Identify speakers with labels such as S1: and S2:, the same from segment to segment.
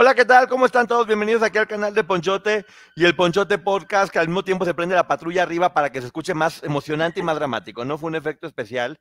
S1: Hola, ¿qué tal? ¿Cómo están todos? Bienvenidos aquí al canal de Ponchote y el Ponchote Podcast, que al mismo tiempo se prende la patrulla arriba para que se escuche más emocionante y más dramático, ¿no? Fue un efecto especial.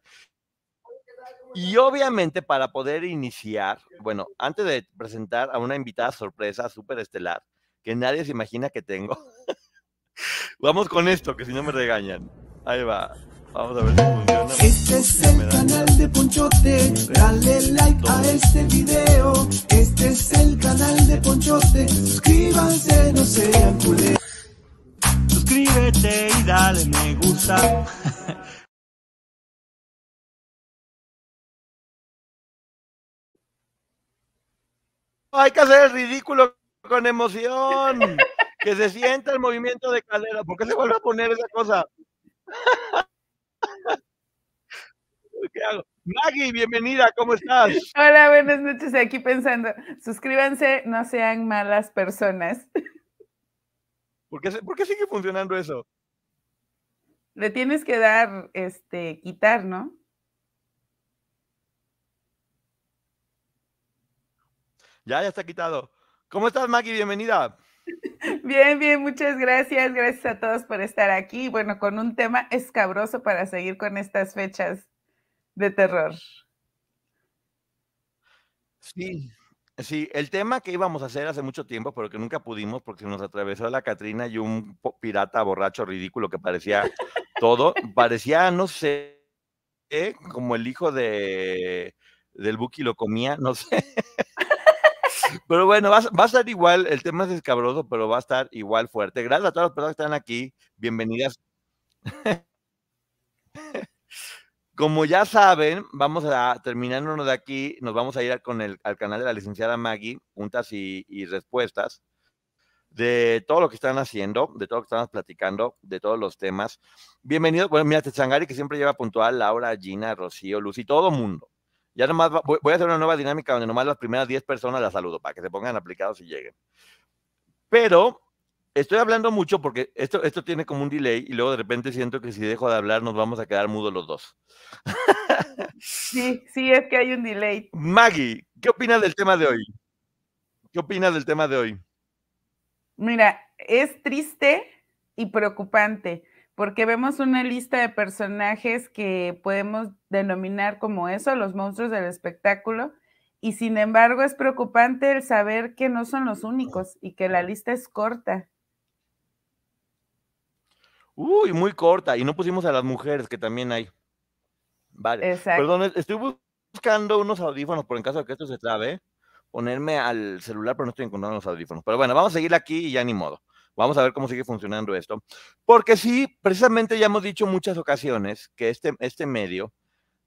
S1: Y obviamente para poder iniciar, bueno, antes de presentar a una invitada sorpresa súper estelar, que nadie se imagina que tengo, vamos con esto, que si no me regañan. Ahí va. Este es el canal de Ponchote. Dale like a este video. Este es el canal de Ponchote. Suscríbanse, no sean culés. Suscríbete y dale me gusta. Hay que hacer el ridículo con emoción. Que se sienta el movimiento de calera ¿Por qué se vuelve a poner esa cosa? ¿Qué Maggie, bienvenida, ¿cómo estás?
S2: Hola, buenas noches, aquí pensando. Suscríbanse, no sean malas personas.
S1: ¿Por qué, ¿Por sigue funcionando eso?
S2: Le tienes que dar, este, quitar, ¿no?
S1: Ya, ya está quitado. ¿Cómo estás, Maggie? Bienvenida.
S2: Bien, bien, muchas gracias. Gracias a todos por estar aquí. Bueno, con un tema escabroso para seguir con estas fechas de terror.
S1: Sí, sí, el tema que íbamos a hacer hace mucho tiempo, pero que nunca pudimos porque nos atravesó la Catrina y un pirata borracho ridículo que parecía todo, parecía, no sé, eh, como el hijo de del Buki lo comía, no sé. Pero bueno, va, a estar igual, el tema es escabroso, pero va a estar igual fuerte. Gracias a todas las personas que están aquí, bienvenidas. Como ya saben, vamos a terminarnos de aquí, nos vamos a ir con el, al canal de la licenciada Maggie, juntas y, respuestas de todo lo que están haciendo, de todo lo que estamos platicando, de todos los temas. Bienvenidos, bueno, mira, Tetzangari, que siempre lleva puntual, Laura, Gina, Rocío, Lucy, todo mundo. Ya nomás voy, a hacer una nueva dinámica donde nomás las primeras 10 personas las saludo para que se pongan aplicados y lleguen. Pero estoy hablando mucho porque esto, esto tiene como un delay y luego de repente siento que si dejo de hablar nos vamos a quedar mudos los dos.
S2: Sí, sí, es que hay un delay.
S1: Maggie, ¿qué opinas del tema de hoy? ¿Qué opinas del tema de hoy?
S2: Mira, es triste y preocupante porque vemos una lista de personajes que podemos denominar como eso, los monstruos del espectáculo, y sin embargo es preocupante el saber que no son los únicos y que la lista es corta.
S1: Uy, muy corta, y no pusimos a las mujeres que también hay. Vale. Perdón, estoy buscando unos audífonos por en caso de que esto se trabe, ponerme al celular, pero no estoy encontrando los audífonos. Pero bueno, vamos a seguir aquí y ya ni modo. Vamos a ver cómo sigue funcionando esto. Porque sí, precisamente ya hemos dicho muchas ocasiones que este, este medio,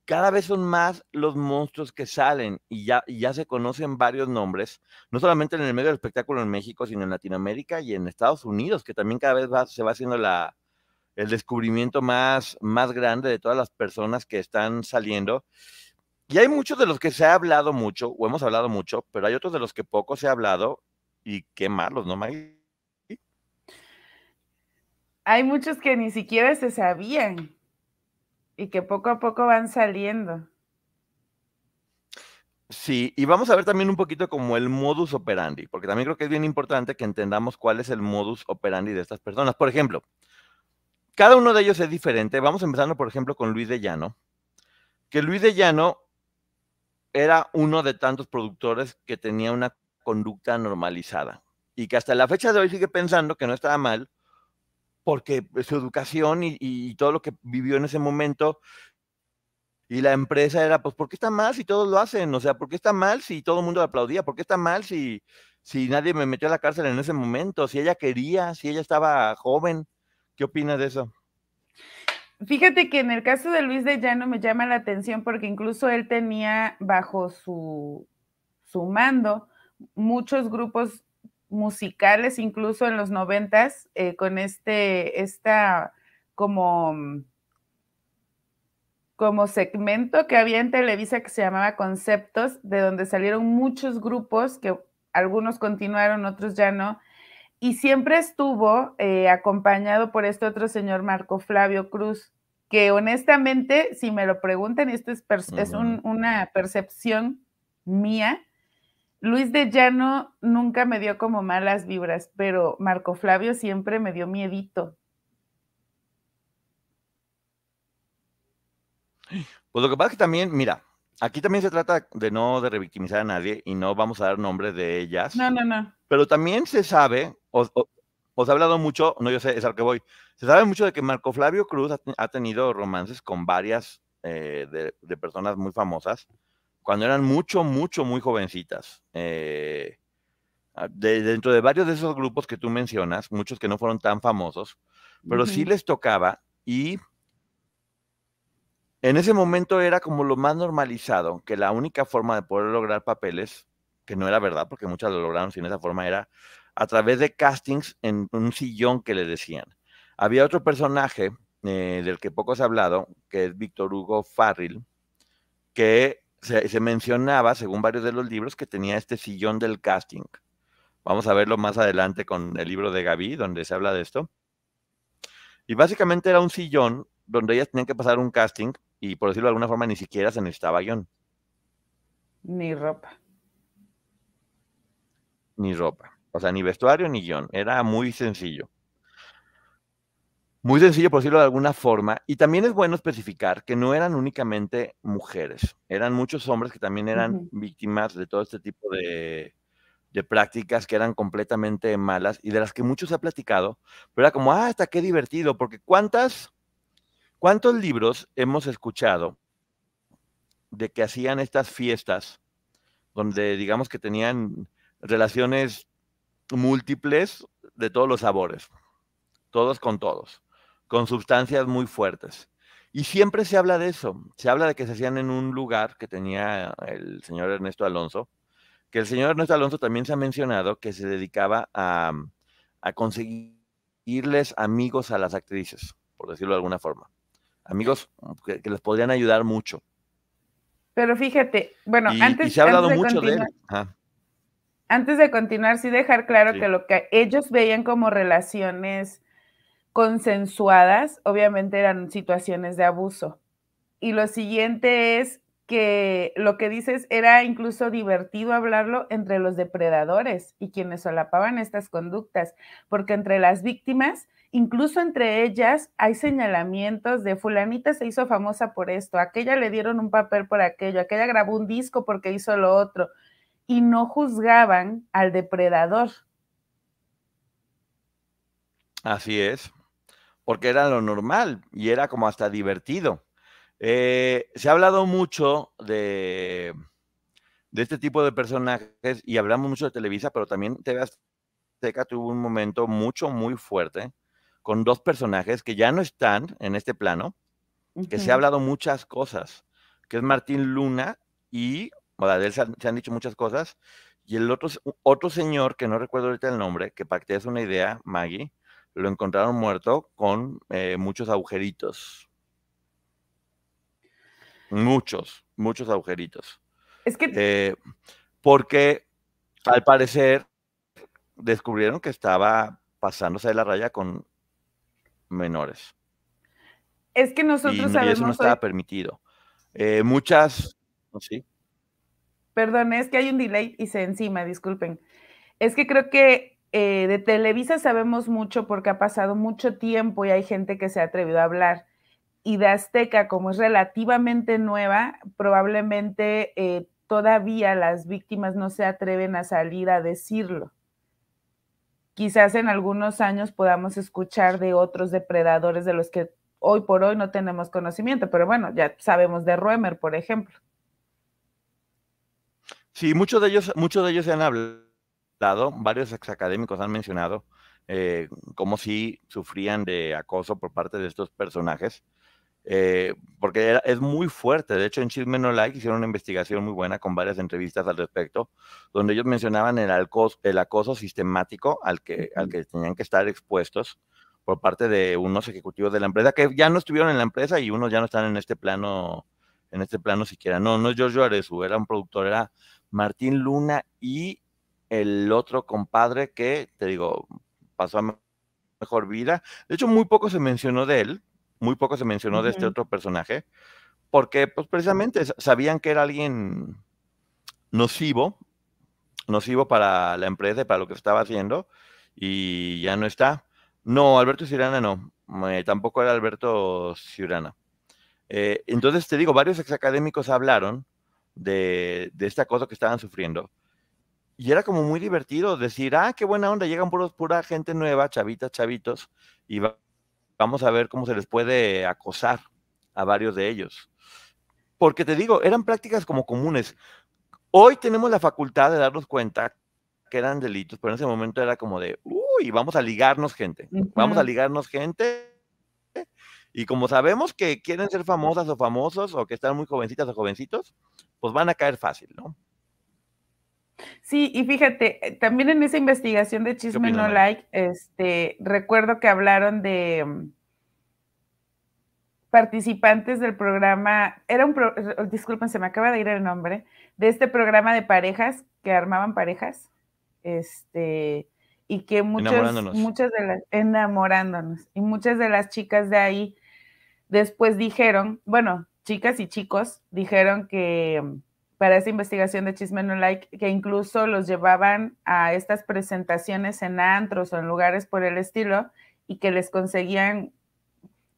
S1: cada vez son más los monstruos que salen y ya, ya se conocen varios nombres, no solamente en el medio del espectáculo en México, sino en Latinoamérica y en Estados Unidos, que también cada vez se va haciendo el descubrimiento más, más grande de todas las personas que están saliendo. Y hay muchos de los que se ha hablado mucho, o hemos hablado mucho, pero hay otros de los que poco se ha hablado, y qué malos, ¿no, Maggie?
S2: Hay muchos que ni siquiera se sabían y que poco a poco van saliendo.
S1: Sí, y vamos a ver también un poquito como el modus operandi, porque también creo que es bien importante que entendamos cuál es el modus operandi de estas personas. Por ejemplo, cada uno de ellos es diferente. Vamos empezando, por ejemplo, con Luis de Llano, que Luis de Llano era uno de tantos productores que tenía una conducta normalizada y que hasta la fecha de hoy sigue pensando que no estaba mal porque su educación y, todo lo que vivió en ese momento y la empresa era, pues, ¿por qué está mal si todos lo hacen? O sea, ¿por qué está mal si todo el mundo aplaudía? ¿Por qué está mal si, si nadie me metió a la cárcel en ese momento? Si ella quería, si ella estaba joven. ¿Qué opinas de eso?
S2: Fíjate que en el caso de Luis de Llano me llama la atención porque incluso él tenía bajo su, su mando muchos grupos musicales, incluso en los noventas, eh, con este, esta como, mm, como segmento que había en Televisa que se llamaba Conceptos, de donde salieron muchos grupos que algunos continuaron, otros ya no. Y siempre estuvo eh, acompañado por este otro señor Marco Flavio Cruz, que honestamente, si me lo preguntan, esto es, es una percepción mía, Luis de Llano nunca me dio como malas vibras, pero Marco Flavio siempre me dio miedito.
S1: Pues lo que pasa es que también, mira, aquí también se trata de no de revictimizar a nadie y no vamos a dar nombres de ellas. No, no, no. Pero también se sabe, os, os, he hablado mucho, no yo sé, es al que voy, se sabe mucho de que Marco Flavio Cruz ha, tenido romances con varias eh, de, personas muy famosas cuando eran mucho, mucho, muy jovencitas. Eh, ah, dentro de varios de esos grupos que tú mencionas, muchos que no fueron tan famosos, pero sí les tocaba y en ese momento era como lo más normalizado, que la única forma de poder lograr papeles, que no era verdad, porque muchas lo lograron sin esa forma, era a través de castings en un sillón que le decían. Había otro personaje eh, del que poco se ha hablado, que es Víctor Hugo Farril, que se, mencionaba, según varios de los libros, que tenía este sillón del casting. Vamos a verlo más adelante con el libro de Gaby, donde se habla de esto. Y básicamente era un sillón donde ellas tenían que pasar un casting y, por decirlo de alguna forma, ni siquiera se necesitaba guión.
S2: Ni ropa.
S1: Ni ropa. O sea, ni vestuario ni guión. Era muy sencillo. Muy sencillo, por decirlo de alguna forma. Y también es bueno especificar que no eran únicamente mujeres, eran muchos hombres que también eran víctimas de todo este tipo de, prácticas que eran completamente malas y de las que muchos se ha platicado, pero era como, ah, hasta qué divertido, porque cuántas, cuántos libros hemos escuchado de que hacían estas fiestas donde digamos que tenían relaciones múltiples de todos los sabores, todos con todos con sustancias muy fuertes. Y siempre se habla de eso, se habla de que se hacían en un lugar que tenía el señor Ernesto Alonso, que el señor Ernesto Alonso también se ha mencionado que se dedicaba a, a conseguirles amigos a las actrices, por decirlo de alguna forma, amigos que, les podrían ayudar mucho.
S2: Pero fíjate, bueno, antes... se ha hablado mucho de él. antes de continuar, sí dejar claro que lo que ellos veían como relaciones consensuadas, obviamente eran situaciones de abuso. Y lo siguiente es que lo que dices era incluso divertido hablarlo entre los depredadores y quienes solapaban estas conductas, porque entre las víctimas, incluso entre ellas, hay señalamientos de fulanita se hizo famosa por esto, aquella le dieron un papel por aquello, aquella grabó un disco porque hizo lo otro, y no juzgaban al depredador.
S1: Así es porque era lo normal y era como hasta divertido. Eh, se ha hablado mucho de, de este tipo de personajes y hablamos mucho de Televisa, pero también TV Azteca tuvo un momento mucho, muy fuerte con dos personajes que ya no están en este plano, que se ha hablado muchas cosas, que es Martín Luna y, bueno, de él se han, dicho muchas cosas, y el otro, otro señor, que no recuerdo ahorita el nombre, que para que te una idea, Maggie, lo encontraron muerto con eh, muchos agujeritos. Muchos, muchos agujeritos. Es que... Eh, porque al parecer descubrieron que estaba pasándose de la raya con menores.
S2: Es que nosotros sabemos. Y eso no estaba
S1: permitido. Eh, muchas. Sí.
S2: Perdón, es que hay un delay y se encima, disculpen. Es que creo que eh, de Televisa sabemos mucho porque ha pasado mucho tiempo y hay gente que se ha atrevido a hablar. Y de Azteca, como es relativamente nueva, probablemente eh, todavía las víctimas no se atreven a salir a decirlo. Quizás en algunos años podamos escuchar de otros depredadores de los que hoy por hoy no tenemos conocimiento, pero bueno, ya sabemos de Roemer, por ejemplo.
S1: Sí, muchos de ellos, muchos de ellos se han hablado dado varios exacadémicos han mencionado eh, cómo si sí sufrían de acoso por parte de estos personajes, eh, porque es muy fuerte. De hecho, en Chisme No Like hicieron una investigación muy buena con varias entrevistas al respecto, donde ellos mencionaban el, acoso, el acoso sistemático al que, al que tenían que estar expuestos por parte de unos ejecutivos de la empresa que ya no estuvieron en la empresa y unos ya no están en este plano, en este plano siquiera. No, no es Giorgio Arezu, era un productor, era Martín Luna y el otro compadre que, te digo, pasó a mejor vida. De hecho, muy poco se mencionó de él, muy poco se mencionó de este otro personaje, porque pues precisamente sabían que era alguien nocivo, nocivo para la empresa y para lo que estaba haciendo, y ya no está. No, Alberto Cirana no, tampoco era Alberto Cirana. Eh, entonces te digo, varios ex académicos hablaron de, de esta cosa que estaban sufriendo y era como muy divertido decir, ah, qué buena onda, llegan pura gente nueva, chavitas, chavitos, y vamos a ver cómo se les puede acosar a varios de ellos. Porque te digo, eran prácticas como comunes. Hoy tenemos la facultad de darnos cuenta que eran delitos, pero en ese momento era como de, uy, vamos a ligarnos gente, vamos a ligarnos gente. Y como sabemos que quieren ser famosas o famosos o que están muy jovencitas o jovencitos, pues van a caer fácil, ¿no?
S2: Sí, y fíjate, eh, también en esa investigación de Chisme No Like, este, recuerdo que hablaron de mm, participantes del programa, era un, pro, eh, disculpen, se me acaba de ir el nombre, de este programa de parejas, que armaban parejas, este, y que muchos... muchas de las, enamorándonos, y muchas de las chicas de ahí después dijeron, bueno, chicas y chicos dijeron que mm, para esa investigación de Chisme No Like, que incluso los llevaban a estas presentaciones en antros o en lugares por el estilo y que les conseguían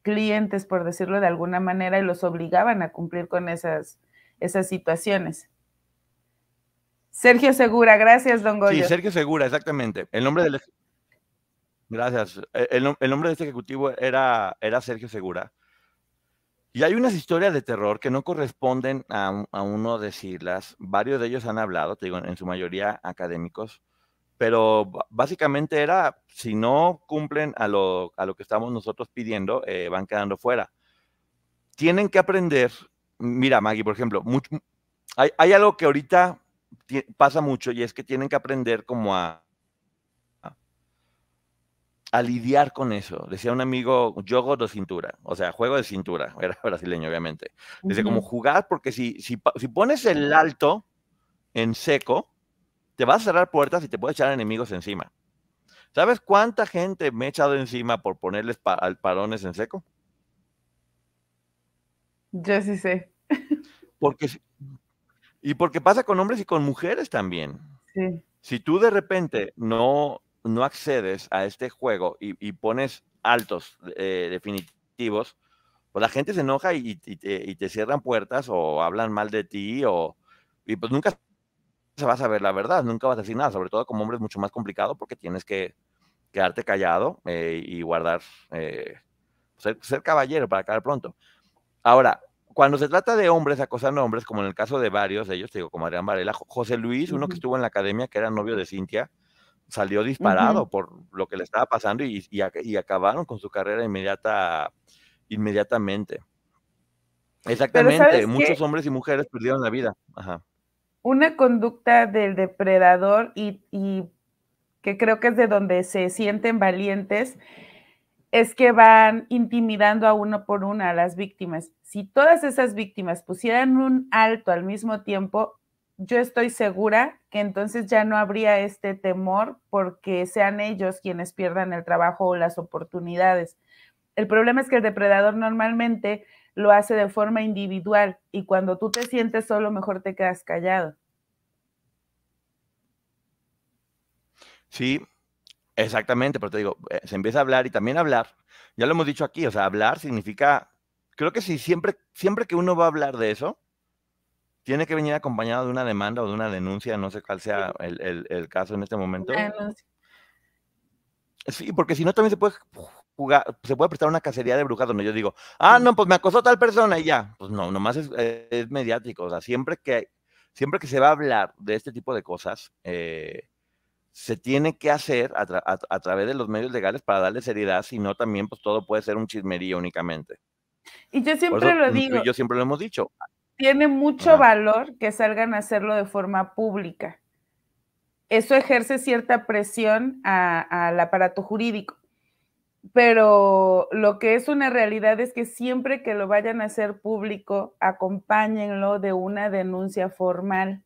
S2: clientes, por decirlo de alguna manera, y los obligaban a cumplir con esas, esas situaciones. Sergio Segura, gracias, don Goyo. Sí,
S1: Sergio Segura, exactamente. El nombre del... Gracias. E-, el, nombre de este ejecutivo era, era Sergio Segura. Y hay unas historias de terror que no corresponden a, uno decirlas. Varios de ellos han hablado, te digo, en su mayoría académicos, pero básicamente era, si no cumplen a lo, a lo que estamos nosotros pidiendo, eh, van quedando fuera. Tienen que aprender, mira Maggie, por ejemplo, hay, algo que ahorita pasa mucho y es que tienen que aprender como a, a lidiar con eso. Decía un amigo, juego de cintura, o sea, juego de cintura, era brasileño obviamente. Dice, como jugar, porque si, pones el alto en seco, te vas a cerrar puertas y te puedes echar enemigos encima. ¿Sabes cuánta gente me he echado encima por ponerles al parones en seco?
S2: Yo sí sé.
S1: Porque, y porque pasa con hombres y con mujeres también. Si tú de repente no no accedes a este juego y, pones altos eh, definitivos, pues la gente se enoja y, te, cierran puertas o hablan mal de ti o... Y pues nunca se va a saber la verdad, nunca vas a decir nada, sobre todo como hombre es mucho más complicado porque tienes que quedarte callado eh, y guardar, eh, ser, caballero para acabar pronto. Ahora, cuando se trata de hombres acosando a hombres, como en el caso de varios de ellos, te digo, como Adrián Varela, José Luis, uno que estuvo en la academia, que era novio de Cintia, salió disparado por lo que le estaba pasando y, acabaron con su carrera inmediata, inmediatamente. Exactamente, muchos hombres y mujeres perdieron la vida.
S2: Una conducta del depredador y, y, que creo que es de donde se sienten valientes es que van intimidando a uno por una a las víctimas. Si todas esas víctimas pusieran un alto al mismo tiempo, yo estoy segura que entonces ya no habría este temor porque sean ellos quienes pierdan el trabajo o las oportunidades. El problema es que el depredador normalmente lo hace de forma individual y cuando tú te sientes solo, mejor te quedas callado.
S1: Sí, exactamente, pero te digo, eh, se empieza a hablar y también hablar, ya lo hemos dicho aquí, o sea, hablar significa, creo que sí, siempre, siempre que uno va a hablar de eso, tiene que venir acompañado de una demanda o de una denuncia, no sé cuál sea el, caso en este momento. Sí, porque si no también se puede se puede prestar una cacería de brujas donde yo digo, ah, no, pues me acosó tal persona y ya. Pues no, nomás eh, es, mediático. O sea, siempre que, siempre que se va a hablar de este tipo de cosas, eh, se tiene que hacer a, través de los medios legales para darle seriedad, si no también pues todo puede ser un chismería únicamente.
S2: Y yo siempre lo digo. yo
S1: siempre lo hemos dicho
S2: tiene mucho valor que salgan a hacerlo de forma pública. Eso ejerce cierta presión al aparato jurídico. Pero lo que es una realidad es que siempre que lo vayan a hacer público, acompáñenlo de una denuncia formal.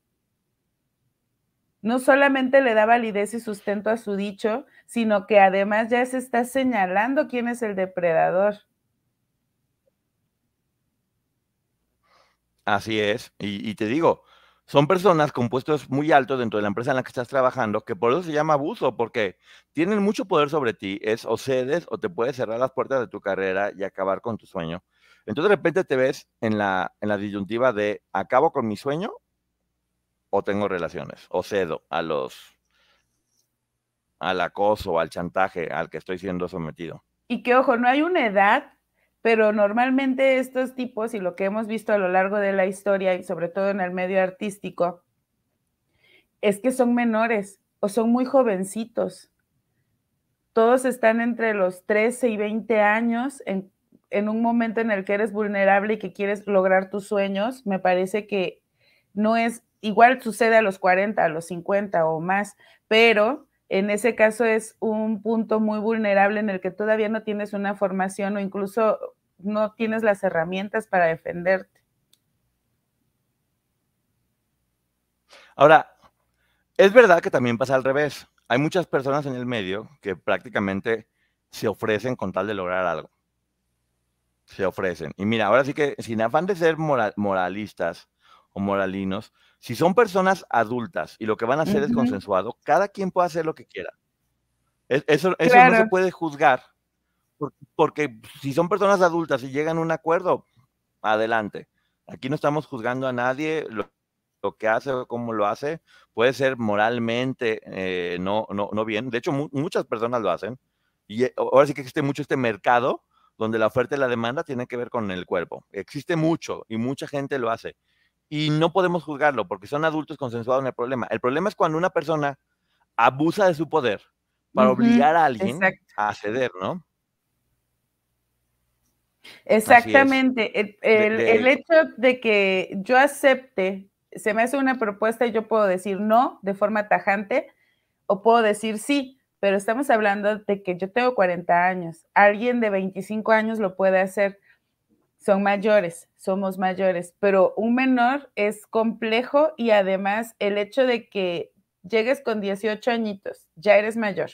S2: No solamente le da validez y sustento a su dicho, sino que además ya se está señalando quién es el depredador.
S1: Así es, y, te digo, son personas con puestos muy altos dentro de la empresa en la que estás trabajando, que por eso se llama abuso, porque tienen mucho poder sobre ti, es o cedes o te puedes cerrar las puertas de tu carrera y acabar con tu sueño. Entonces de repente te ves en la, en la disyuntiva de acabo con mi sueño o tengo relaciones, o cedo a los, al acoso, al chantaje al que estoy siendo sometido.
S2: Y que ojo, no hay una edad pero normalmente estos tipos y lo que hemos visto a lo largo de la historia y sobre todo en el medio artístico es que son menores o son muy jovencitos. Todos están entre los 13 y 20 años en, en un momento en el que eres vulnerable y que quieres lograr tus sueños. Me parece que no es, igual sucede a los 40, a los 50 o más, pero en ese caso es un punto muy vulnerable en el que todavía no tienes una formación o incluso no tienes las herramientas para defenderte.
S1: Ahora, es verdad que también pasa al revés. Hay muchas personas en el medio que prácticamente se ofrecen con tal de lograr algo. Se ofrecen. Y mira, ahora sí que sin afán de ser moralistas o moralinos, si son personas adultas y lo que van a hacer es consensuado, cada quien puede hacer lo que quiera. E-, eso, eso no se puede juzgar, porque, si son personas adultas y llegan a un acuerdo, adelante. Aquí no estamos juzgando a nadie, lo, que hace o cómo lo hace puede ser moralmente eh, no, no, no, bien. De hecho, muchas personas lo hacen. Y eh, ahora sí que existe mucho este mercado donde la oferta y la demanda tienen que ver con el cuerpo. Existe mucho y mucha gente lo hace y no podemos juzgarlo porque son adultos consensuados en el problema. El problema es cuando una persona abusa de su poder para obligar a alguien a ceder, ¿no? Exactamente.
S2: El, el, hecho de que yo acepte, se me hace una propuesta y yo puedo decir no de forma tajante o puedo decir sí, pero estamos hablando de que yo tengo 40 años, alguien de 25 años lo puede hacer son mayores, somos mayores, pero un menor es complejo y además el hecho de que llegues con 18 añitos, ya eres mayor,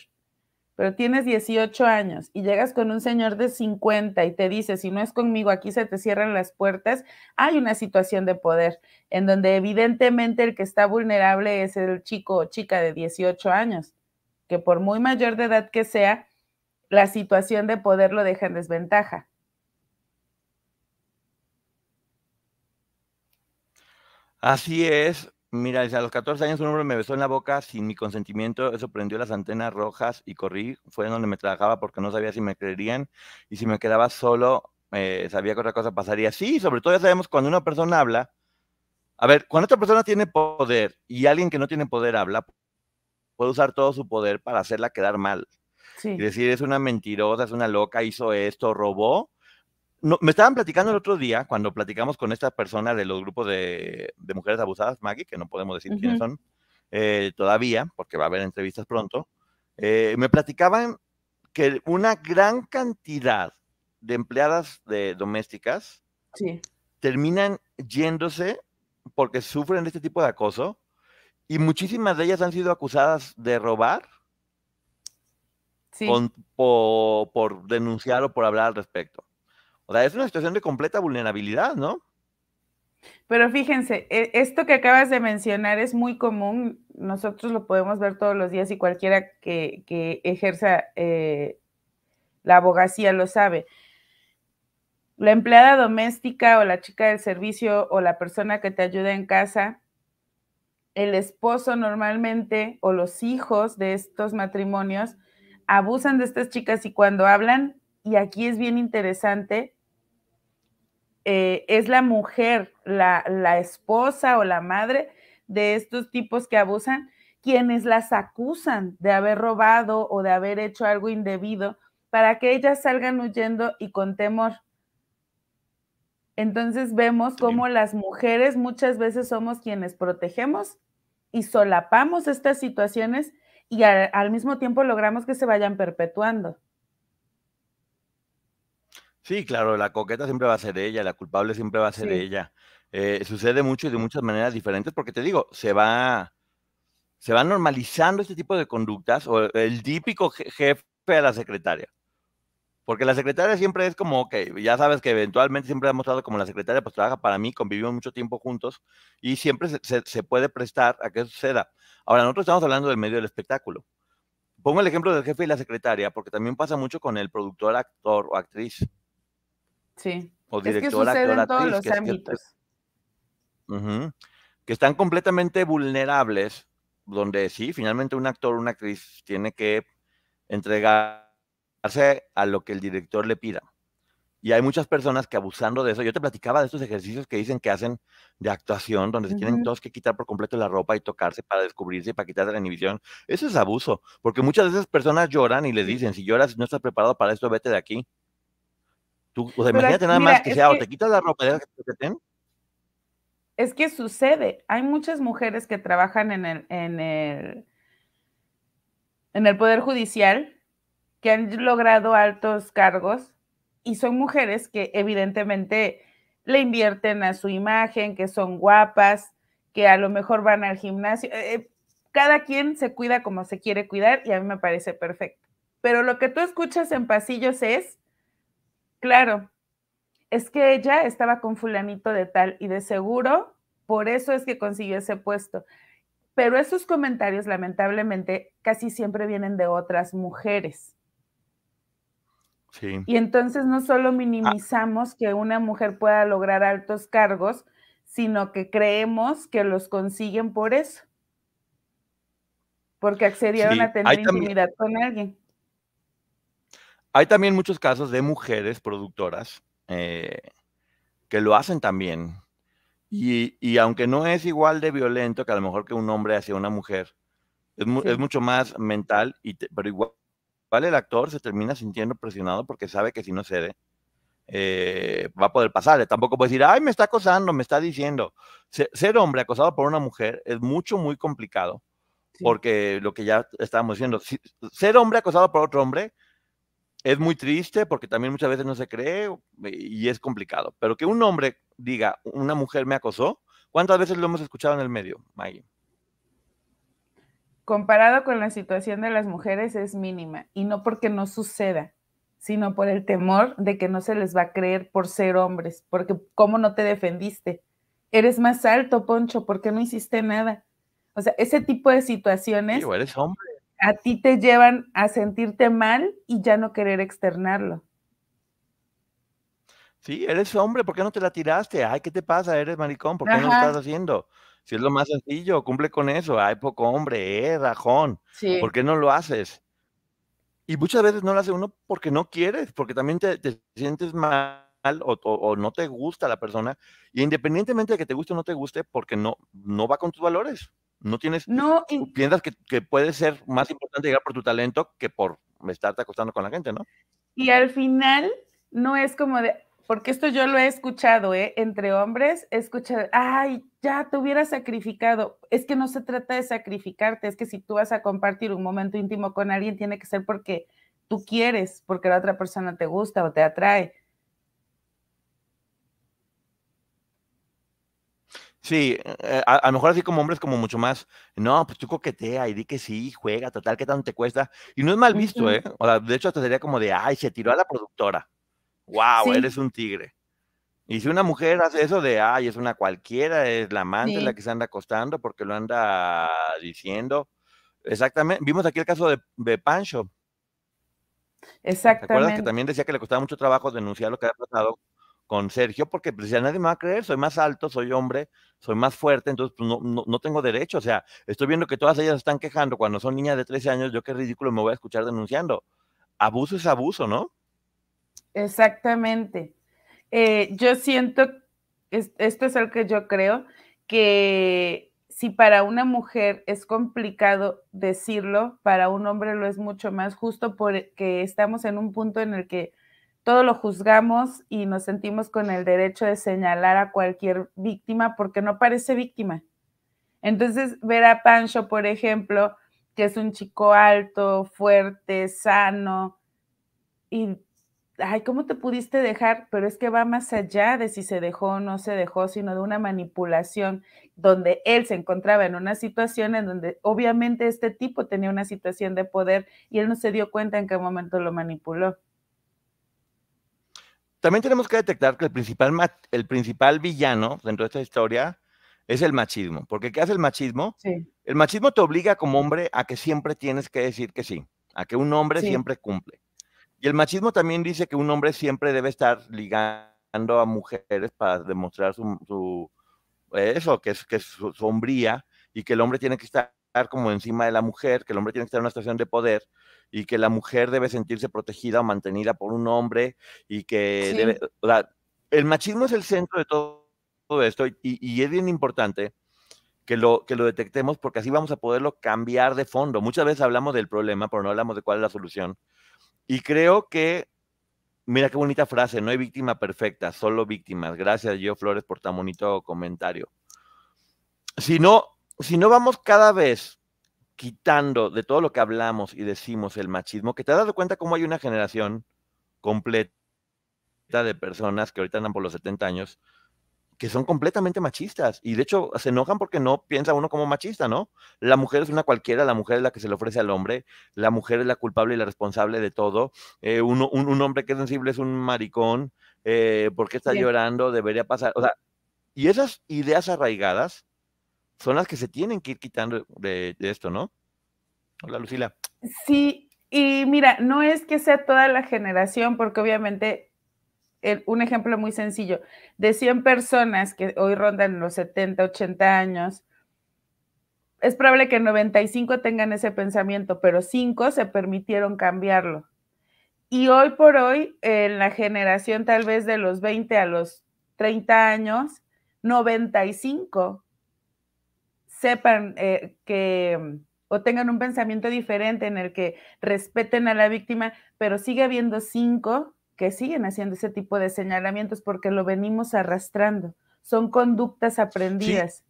S2: pero tienes 18 años y llegas con un señor de 50 y te dice, si no es conmigo, aquí se te cierran las puertas, hay una situación de poder en donde evidentemente el que está vulnerable es el chico o chica de 18 años, que por muy mayor de edad que sea, la situación de poder lo deja en desventaja.
S1: Así es. Mira, a los 14 años un hombre me besó en la boca sin mi consentimiento, eso prendió las antenas rojas y corrí, fue donde me trabajaba porque no sabía si me creerían y si me quedaba solo, eh, sabía que otra cosa pasaría. Sí, sobre todo ya sabemos cuando una persona habla, a ver, cuando otra persona tiene poder y alguien que no tiene poder habla, puede usar todo su poder para hacerla quedar mal. Y decir, es una mentirosa, es una loca, hizo esto, robó, me estaban platicando el otro día, cuando platicamos con esta persona de los grupos de, mujeres abusadas, Maggie, que no podemos decir quién quiénes son eh, todavía, porque va a haber entrevistas pronto, eh, me platicaban que una gran cantidad de empleadas de, domésticas terminan yéndose porque sufren este tipo de acoso y muchísimas de ellas han sido acusadas de robar por denunciar o por hablar al respecto es una situación de completa vulnerabilidad, ¿no?
S2: Pero fíjense, e, esto que acabas de mencionar es muy común, nosotros lo podemos ver todos los días y cualquiera que, ejerza eh, la abogacía lo sabe. La empleada doméstica o la chica del servicio o la persona que te ayuda en casa, el esposo normalmente o los hijos de estos matrimonios abusan de estas chicas y cuando hablan, y aquí es bien interesante, eh, es la mujer, la, esposa o la madre de estos tipos que abusan, quienes las acusan de haber robado o de haber hecho algo indebido para que ellas salgan huyendo y con temor. Entonces vemos cómo las mujeres muchas veces somos quienes protegemos y solapamos estas situaciones y al mismo tiempo logramos que se vayan perpetuando.
S1: Sí, claro, la coqueta siempre va a ser ella, la culpable siempre va a ser ella. Eh, sucede mucho y de muchas maneras diferentes, porque te digo, se va, se va normalizando este tipo de conductas, o el típico jefe a la secretaria. Porque la secretaria siempre es como, ok, ya sabes que eventualmente siempre ha mostrado como la secretaria pues trabaja para mí, convivimos mucho tiempo juntos y siempre se, puede prestar a que suceda. Ahora, nosotros estamos hablando del medio del espectáculo. Pongo el ejemplo del jefe y la secretaria porque también pasa mucho con el productor, actor o actriz. Sí. es que sucede en todos los ámbitos. que, están completamente vulnerables, donde sí, finalmente un actor, una actriz tiene que entregarse a lo que el director le pida. Y hay muchas personas que abusando de eso, yo te platicaba de estos ejercicios que dicen que hacen de actuación, donde se tienen todos que quitar por completo la ropa y tocarse para descubrirse y para quitarse la inhibición. Eso es abuso, porque muchas de esas personas lloran y les dicen, si lloras, no estás preparado para esto, vete de aquí. Tú, imagínate nada más que sea, o te quitas la ropa, de que te
S2: Es que sucede, hay muchas mujeres que trabajan en el, en el, Poder Judicial que han logrado altos cargos y son mujeres que evidentemente le invierten a su imagen, que son guapas, que a lo mejor van al gimnasio. Eh, eh, cada quien se cuida como se quiere cuidar y a mí me parece perfecto. Pero lo que tú escuchas en pasillos es Claro, es que ella estaba con fulanito de tal y de seguro por eso es que consiguió ese puesto. Pero esos comentarios, lamentablemente, casi siempre vienen de otras mujeres. Sí. Y entonces no solo minimizamos que una mujer pueda lograr altos cargos, sino que creemos que los consiguen por eso. Porque accedieron a tener intimidad con alguien.
S1: Hay también muchos casos de mujeres productoras eh, que lo hacen también. Y, y, aunque no es igual de violento que a lo mejor que un hombre hacia una mujer, es, mucho más mental, y pero igual, el actor se termina sintiendo presionado porque sabe que si no cede, eh, va a poder pasarle. Tampoco puede decir, ay, me está acosando, me está diciendo. ser hombre acosado por una mujer es mucho, muy complicado, porque lo que ya estábamos diciendo, ser hombre acosado por otro hombre es muy triste porque también muchas veces no se cree y es complicado. Pero que un hombre diga, una mujer me acosó, ¿cuántas veces lo hemos escuchado en el medio, Maggie?
S2: Comparado con la situación de las mujeres es mínima y no porque no suceda, sino por el temor de que no se les va a creer por ser hombres, porque ¿cómo no te defendiste? Eres más alto, Poncho, ¿por qué no hiciste nada? O sea, ese tipo de situaciones... Pero eres hombre a ti te llevan a sentirte mal y ya no querer externarlo.
S1: Sí, eres hombre, ¿por qué no te la tiraste? Ay, ¿qué te pasa? Eres maricón, ¿por qué no lo estás haciendo? Si es lo más sencillo, cumple con eso. hay poco hombre, eh, rajón. ¿Por qué no lo haces? Y muchas veces no lo hace uno porque no quieres, porque también te, sientes mal o, no te gusta la persona. Y independientemente de que te guste o no te guste, porque no, no va con tus valores. No tienes. No. Piensas que, puede ser más importante llegar por tu talento que por estarte acostando con la gente, ¿no?
S2: Y al final, no es como de, porque esto yo lo he escuchado, ¿eh? Entre hombres, he ay, ya te hubiera sacrificado. Es que no se trata de sacrificarte, es que si tú vas a compartir un momento íntimo con alguien, tiene que ser porque tú quieres, porque la otra persona te gusta o te atrae.
S1: Sí, eh, a, lo mejor así como hombres, como mucho más, no, pues tú coquetea y di que sí, juega, total, ¿qué tanto te cuesta? Y no es mal visto, ¿eh? O sea, de hecho hasta sería como de, ay, se tiró a la productora. Wow, eres un tigre. Y si una mujer hace eso de, ay, es una cualquiera, es la amante la que se anda acostando porque lo anda diciendo. Exactamente. Vimos aquí el caso de, Pancho.
S2: Exactamente. ¿Te que
S1: también decía que le costaba mucho trabajo denunciar lo que había pasado con Sergio, porque pues, ya nadie me va a creer, soy más alto, soy hombre, soy más fuerte, entonces pues, no, tengo derecho. O sea, estoy viendo que todas ellas están quejando cuando son niñas de 13 años, yo qué ridículo me voy a escuchar denunciando. Abuso es abuso, ¿no?
S2: Exactamente. Eh, yo siento, esto es el que yo creo, que si para una mujer es complicado decirlo, para un hombre lo es mucho más justo porque estamos en un punto en el que todo lo juzgamos y nos sentimos con el derecho de señalar a cualquier víctima porque no parece víctima. Entonces, ver a Pancho, por ejemplo, que es un chico alto, fuerte, sano, y, ay, ¿cómo te pudiste dejar? Pero es que va más allá de si se dejó o no se dejó, sino de una manipulación donde él se encontraba en una situación en donde obviamente este tipo tenía una situación de poder y él no se dio cuenta en qué momento lo manipuló.
S1: También tenemos que detectar que el principal, el principal villano dentro de esta historia es el machismo. Porque ¿qué hace el machismo? El machismo te obliga como hombre a que siempre tienes que decir que sí, a que un hombre siempre cumple. Y el machismo también dice que un hombre siempre debe estar ligando a mujeres para demostrar su, eso, que es, que es sombría, y que el hombre tiene que estar como encima de la mujer, que el hombre tiene que estar en una estación de poder y que la mujer debe sentirse protegida o mantenida por un hombre y que el machismo es el centro de todo, esto y, es bien importante que lo, que lo detectemos porque así vamos a poderlo cambiar de fondo. Muchas veces hablamos del problema, pero no hablamos de cuál es la solución. Y creo que, mira qué bonita frase, no hay víctima perfecta, solo víctimas. Gracias, Gio Flores, por tan bonito comentario. Si no, si no vamos cada vez quitando de todo lo que hablamos y decimos el machismo, que te has dado cuenta cómo hay una generación completa de personas que ahorita andan por los 70 años que son completamente machistas y de hecho se enojan porque no piensa uno como machista, ¿no? La mujer es una cualquiera, la mujer es la que se le ofrece al hombre, la mujer es la culpable y la responsable de todo, eh, un, hombre que es sensible es un maricón, eh, ¿por está llorando? Debería pasar, o sea, y esas ideas arraigadas son las que se tienen que ir quitando de, de esto, ¿no? Hola, Lucila.
S2: Sí, y mira, no es que sea toda la generación, porque obviamente eh, un ejemplo muy sencillo, de 100 personas que hoy rondan los 70, 80 años, es probable que 95 tengan ese pensamiento, pero 5 se permitieron cambiarlo. Y hoy por hoy, en la generación tal vez de los 20 a los 30 años, 95 sepan eh, que mm, o tengan un pensamiento diferente en el que respeten a la víctima, pero sigue habiendo cinco que siguen haciendo ese tipo de señalamientos porque lo venimos arrastrando. Son conductas aprendidas.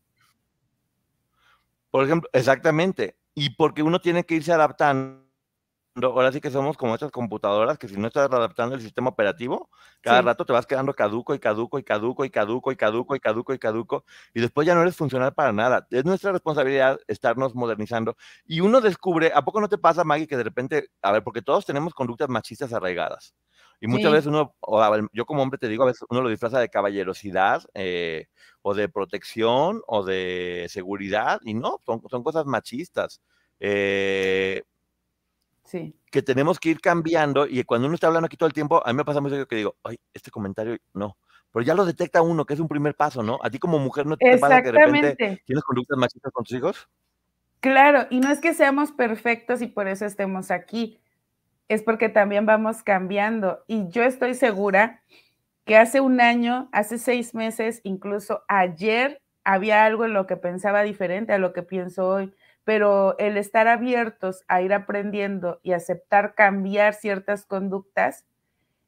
S1: Por ejemplo, exactamente. Y porque uno tiene que irse adaptando ahora sí que somos como estas computadoras que si no estás adaptando el sistema operativo, cada rato te vas quedando caduco y caduco y caduco y caduco y caduco y caduco y caduco y después ya no eres funcional para nada. Es nuestra responsabilidad estarnos modernizando y uno descubre, ¿a poco no te pasa, Maggie, que de repente, a ver, porque todos tenemos conductas machistas arraigadas y muchas veces uno, yo como hombre te digo, a veces uno lo disfraza de caballerosidad eh, o de protección o de seguridad y no, son, son cosas machistas. Eh, que tenemos que ir cambiando y cuando uno está hablando aquí todo el tiempo, a mí me pasa mucho que digo, ay, este comentario no. Pero ya lo detecta uno, que es un primer paso, ¿no? A ti como mujer no te pasa que de repente tienes conductas machistas con tus hijos.
S2: Claro, y no es que seamos perfectos y por eso estemos aquí, es porque también vamos cambiando. Y yo estoy segura que hace un año, hace seis meses, incluso ayer, había algo en lo que pensaba diferente a lo que pienso hoy pero el estar abiertos a ir aprendiendo y aceptar cambiar ciertas conductas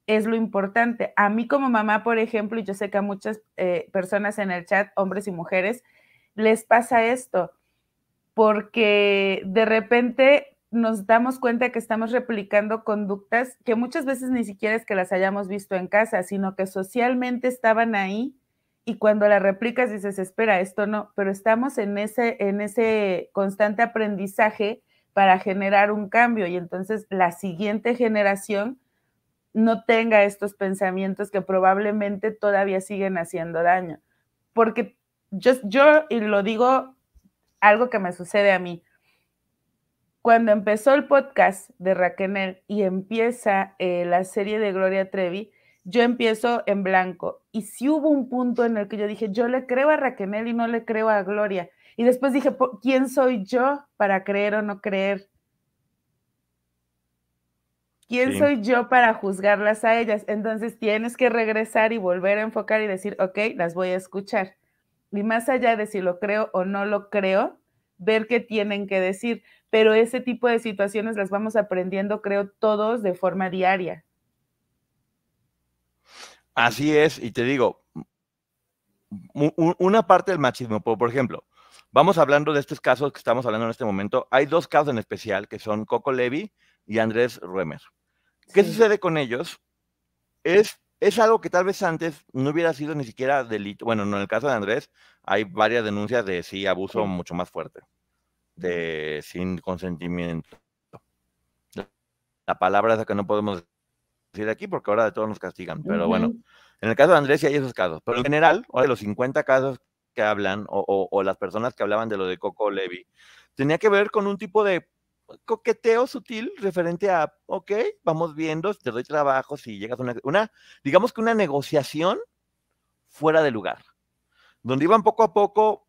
S2: es lo importante. A mí como mamá, por ejemplo, y yo sé que a muchas eh, personas en el chat, hombres y mujeres, les pasa esto, porque de repente nos damos cuenta que estamos replicando conductas que muchas veces ni siquiera es que las hayamos visto en casa, sino que socialmente estaban ahí y cuando la replicas dices, espera, esto no, pero estamos en ese, en ese constante aprendizaje para generar un cambio y entonces la siguiente generación no tenga estos pensamientos que probablemente todavía siguen haciendo daño. Porque yo, yo y lo digo algo que me sucede a mí, cuando empezó el podcast de Raquel y empieza eh, la serie de Gloria Trevi, yo empiezo en blanco. Y si hubo un punto en el que yo dije, yo le creo a Raquel y no le creo a Gloria. Y después dije, ¿quién soy yo para creer o no creer? ¿Quién soy yo para juzgarlas a ellas? Entonces tienes que regresar y volver a enfocar y decir, ok, las voy a escuchar. Y más allá de si lo creo o no lo creo, ver qué tienen que decir. Pero ese tipo de situaciones las vamos aprendiendo, creo, todos de forma diaria.
S1: Así es, y te digo, una parte del machismo, por ejemplo, vamos hablando de estos casos que estamos hablando en este momento, hay dos casos en especial que son Coco Levy y Andrés Ruemer. ¿Qué sucede con ellos? Es, es algo que tal vez antes no hubiera sido ni siquiera delito. Bueno, en el caso de Andrés hay varias denuncias de sí, abuso mucho más fuerte, de sin consentimiento. La palabra la que no podemos decir aquí porque ahora de todos nos castigan, pero bueno, en el caso de Andrés sí hay esos casos, pero en general, o de los 50 casos que hablan o, o, o, las personas que hablaban de lo de Coco Levy, tenía que ver con un tipo de coqueteo sutil referente a, ok, vamos viendo, te doy trabajo, si llegas a una, una digamos que una negociación fuera de lugar, donde iban poco a poco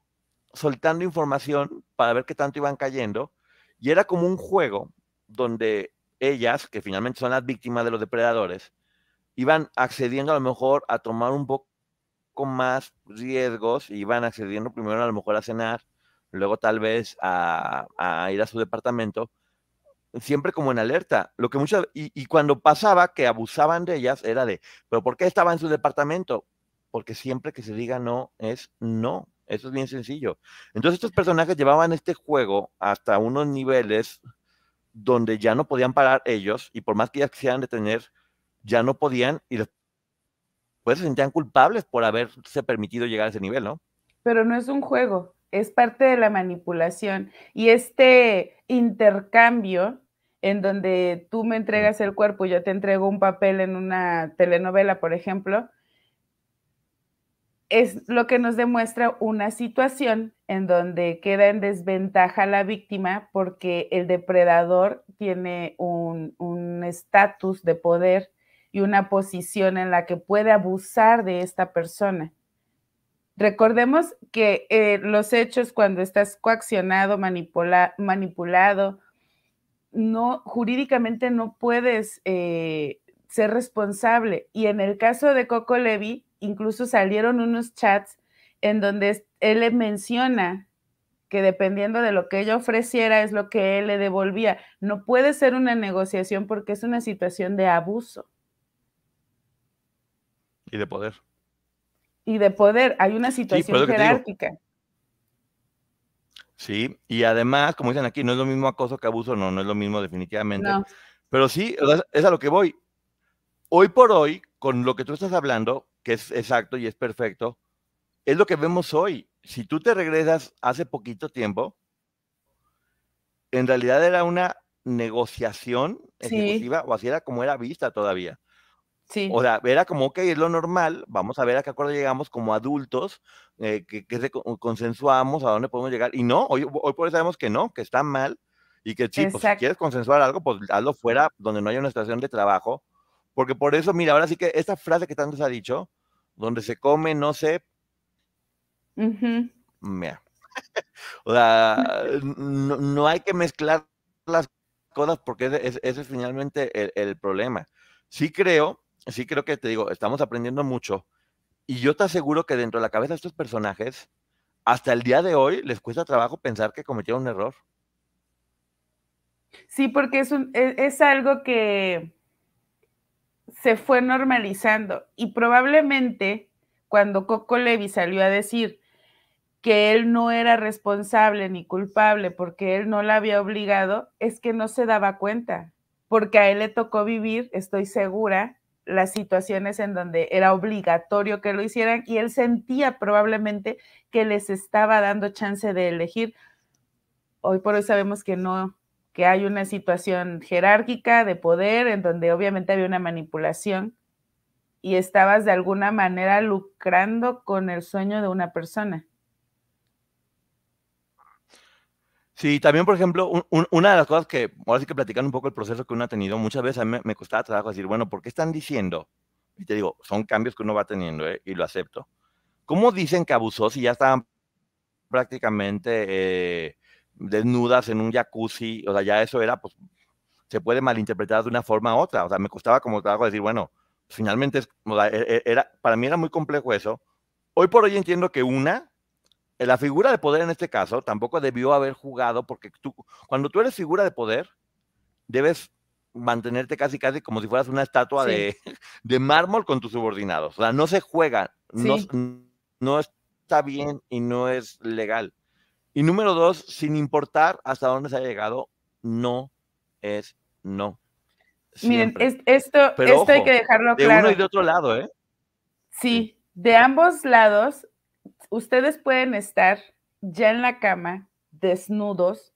S1: soltando información para ver qué tanto iban cayendo, y era como un juego donde ellas, que finalmente son las víctimas de los depredadores, iban accediendo a lo mejor a tomar un poco más riesgos, iban accediendo primero a lo mejor a cenar, luego tal vez a, ir a su departamento, siempre como en alerta. Lo que muchas y, y, cuando pasaba que abusaban de ellas era de, pero ¿por qué estaba en su departamento? Porque siempre que se diga no es no. Eso es bien sencillo. Entonces estos personajes llevaban este juego hasta unos niveles donde ya no podían parar ellos y por más que ya quisieran detener, ya no podían y después se sentían culpables por haberse permitido llegar a ese nivel, ¿no?
S2: Pero no es un juego, es parte de la manipulación y este intercambio en donde tú me entregas el cuerpo, y yo te entrego un papel en una telenovela, por ejemplo, es lo que nos demuestra una situación en donde queda en desventaja la víctima porque el depredador tiene un estatus de poder y una posición en la que puede abusar de esta persona. Recordemos que eh, los hechos cuando estás coaccionado, manipulado, no, jurídicamente no puedes eh, ser responsable. Y en el caso de Coco Levy, incluso salieron unos chats en donde él le menciona que dependiendo de lo que ella ofreciera es lo que él le devolvía. No puede ser una negociación porque es una situación de abuso. Y de poder. Y de poder. Hay una situación jerárquica.
S1: Sí, y además, como dicen aquí, no es lo mismo acoso que abuso, no, no es lo mismo definitivamente. Pero sí, es a lo que voy. Hoy por hoy, con lo que tú estás hablando, que es exacto y es perfecto, es lo que vemos hoy. Si tú te regresas hace poquito tiempo, en realidad era una negociación ejecutiva, o así era como era vista todavía. Sí. O sea, era como, ok, es lo normal, vamos a ver a qué acuerdo llegamos como adultos, que, eh, que consensuamos, a dónde podemos llegar. Y no, hoy, hoy por hoy sabemos que no, que está mal y que pues, si quieres consensuar algo, pues hazlo fuera donde no haya una estación de trabajo porque por eso, mira, ahora sí que esta frase que tanto se ha dicho, donde se come, no sé Uh o sea, no, hay que mezclar las cosas porque ese, es finalmente el, problema. Sí creo, sí creo que te digo, estamos aprendiendo mucho. Y yo te aseguro que dentro de la cabeza de estos personajes, hasta el día de hoy les cuesta trabajo pensar que cometieron un error.
S2: Sí, porque es e, algo que, se fue normalizando y probablemente cuando Coco Levi salió a decir que él no era responsable ni culpable porque él no la había obligado, es que no se daba cuenta, porque a él le tocó vivir, estoy segura, las situaciones en donde era obligatorio que lo hicieran y él sentía probablemente que les estaba dando chance de elegir. Hoy por hoy sabemos que no, que hay una situación jerárquica de poder en donde obviamente había una manipulación y estabas de alguna manera lucrando con el sueño de una persona.
S1: Sí, también, por ejemplo, una de las cosas que, ahora sí que platicando un poco el proceso que uno ha tenido, muchas veces a mí me, costaba trabajo decir, bueno, ¿por qué están diciendo? Y te digo, son cambios que uno va teniendo ¿eh? y lo acepto. ¿Cómo dicen que abusó si ya estaban prácticamente eh, desnudas en un jacuzzi, o sea, ya eso era, pues, se puede malinterpretar de una forma u otra. O sea, me costaba como trabajo decir, bueno, finalmente, e, e, era, para mí era muy complejo eso. Hoy por hoy entiendo que una, la figura de poder en este caso, tampoco debió haber jugado, porque tú, cuando tú eres figura de poder, debes mantenerte casi, casi como si fueras una estatua de, mármol con tus subordinados. O sea, no se juega, no, no está bien y no es legal. Y número dos, sin importar hasta dónde se ha llegado, no es no. Miren,
S2: esto, hay que dejarlo claro. De uno y de
S1: otro lado, ¿eh?
S2: Sí, de ambos lados, ustedes pueden estar ya en la cama, desnudos,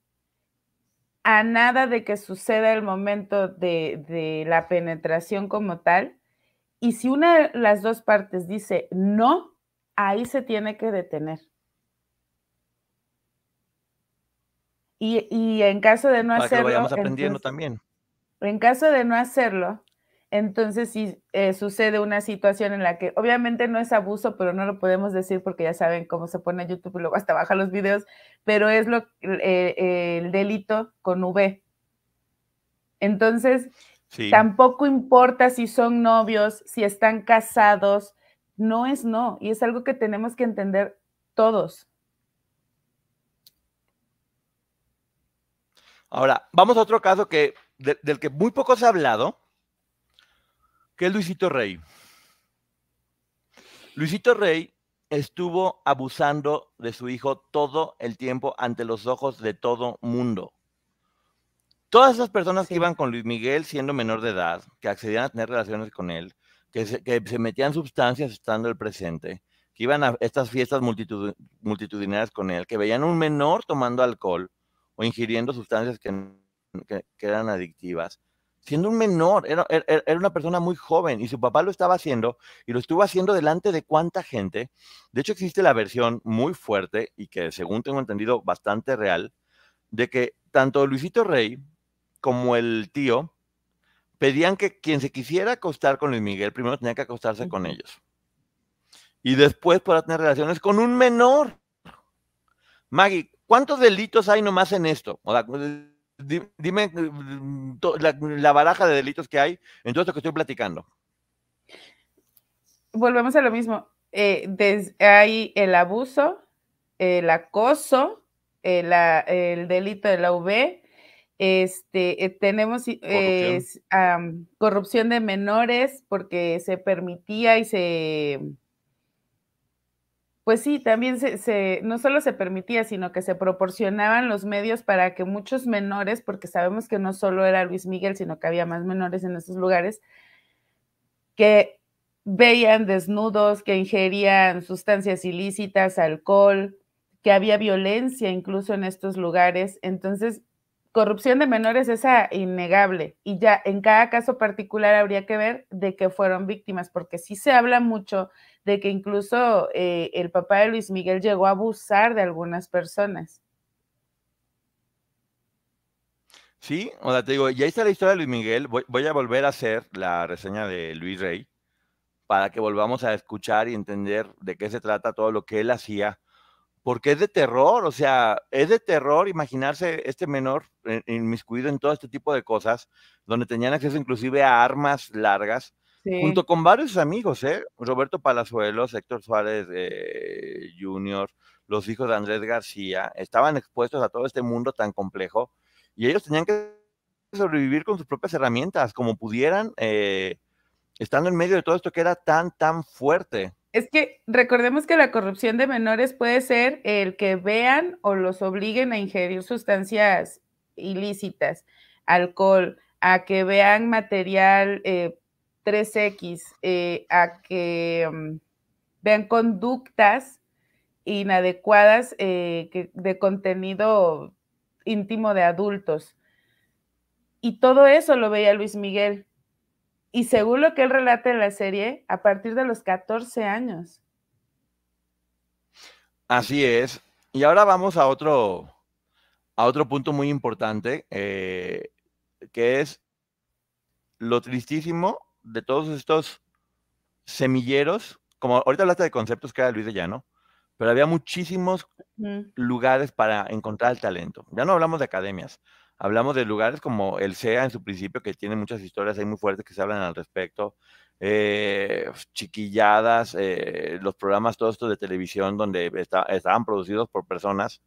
S2: a nada de que suceda el momento de la penetración como tal. Y si una de las dos partes dice no, ahí se tiene que detener. Y, en caso de no hacerlo. Que aprendiendo también. En caso de no hacerlo, entonces si eh, sucede una situación en la que obviamente no es abuso, pero no lo podemos decir porque ya saben cómo se pone YouTube y luego hasta baja los videos, pero es lo, eh, eh, el delito con V. Entonces, tampoco importa si son novios, si están casados, no es no, y es algo que tenemos que entender todos.
S1: Ahora, vamos a otro caso que, del que muy poco se ha hablado, que es Luisito Rey. Luisito Rey estuvo abusando de su hijo todo el tiempo ante los ojos de todo mundo. Todas esas personas que iban con Luis Miguel siendo menor de edad, que accedían a tener relaciones con él, que se, metían sustancias estando el presente, que iban a estas fiestas multitudinarias con él, que veían a un menor tomando alcohol, o ingiriendo sustancias que, eran adictivas. Siendo un menor, era, una persona muy joven y su papá lo estaba haciendo y lo estuvo haciendo delante de cuánta gente. De hecho, existe la versión muy fuerte y que, según tengo entendido, bastante real, de que tanto Luisito Rey como el tío pedían que quien se quisiera acostar con Luis Miguel primero tenía que acostarse con ellos y después para tener relaciones con un menor. Maggie, ¿Cuántos delitos hay nomás en esto? Pues, dime la, baraja de delitos que hay en todo esto que estoy platicando.
S2: Volvemos a lo mismo. Eh, hay el abuso, el acoso, el, delito de la UV, este, eh, tenemos eh, corrupción de menores porque se permitía y se pues sí, también se, no solo se permitía, sino que se proporcionaban los medios para que muchos menores, porque sabemos que no solo era Luis Miguel, sino que había más menores en esos lugares, que veían desnudos, que ingerían sustancias ilícitas, alcohol, que había violencia incluso en estos lugares. Entonces, corrupción de menores es innegable y ya en cada caso particular habría que ver de qué fueron víctimas, porque sí se habla mucho de que incluso eh, el papá de Luis Miguel llegó a abusar de algunas personas.
S1: Sí, o sea, te digo, ya está la historia de Luis Miguel. Voy, a volver a hacer la reseña de Luis Rey para que volvamos a escuchar y entender de qué se trata todo lo que él hacía, porque es de terror, o sea, es de terror imaginarse este menor eh, inmiscuido en todo este tipo de cosas, donde tenían acceso inclusive a armas largas, Junto con varios amigos, ¿eh? Roberto Palazuelos, Héctor Suárez eh, Jr., los hijos de Andrés García, estaban expuestos a todo este mundo tan complejo y ellos tenían que sobrevivir con sus propias herramientas, como pudieran, eh, estando en medio de todo esto que era tan, tan fuerte.
S2: Es que recordemos que la corrupción de menores puede ser el que vean o los obliguen a ingerir sustancias ilícitas, alcohol, a que vean material eh, 3X eh, a que mm, vean conductas inadecuadas eh, de contenido íntimo de adultos. Y todo eso lo veía Luis Miguel. Y según lo que él relata en la serie, a partir de los 14 años.
S1: Así es. Y ahora vamos a otro, a otro punto muy importante, eh, que es lo tristísimo de todos estos semilleros, como ahorita hablaste de conceptos que era Luis de Llano, pero había muchísimos lugares para encontrar el talento. Ya no hablamos de academias, hablamos de lugares como el CEA en su principio, que tiene muchas historias ahí muy fuertes que se hablan al respecto, eh, chiquilladas, eh, los programas todos estos de televisión donde estaban producidos por personas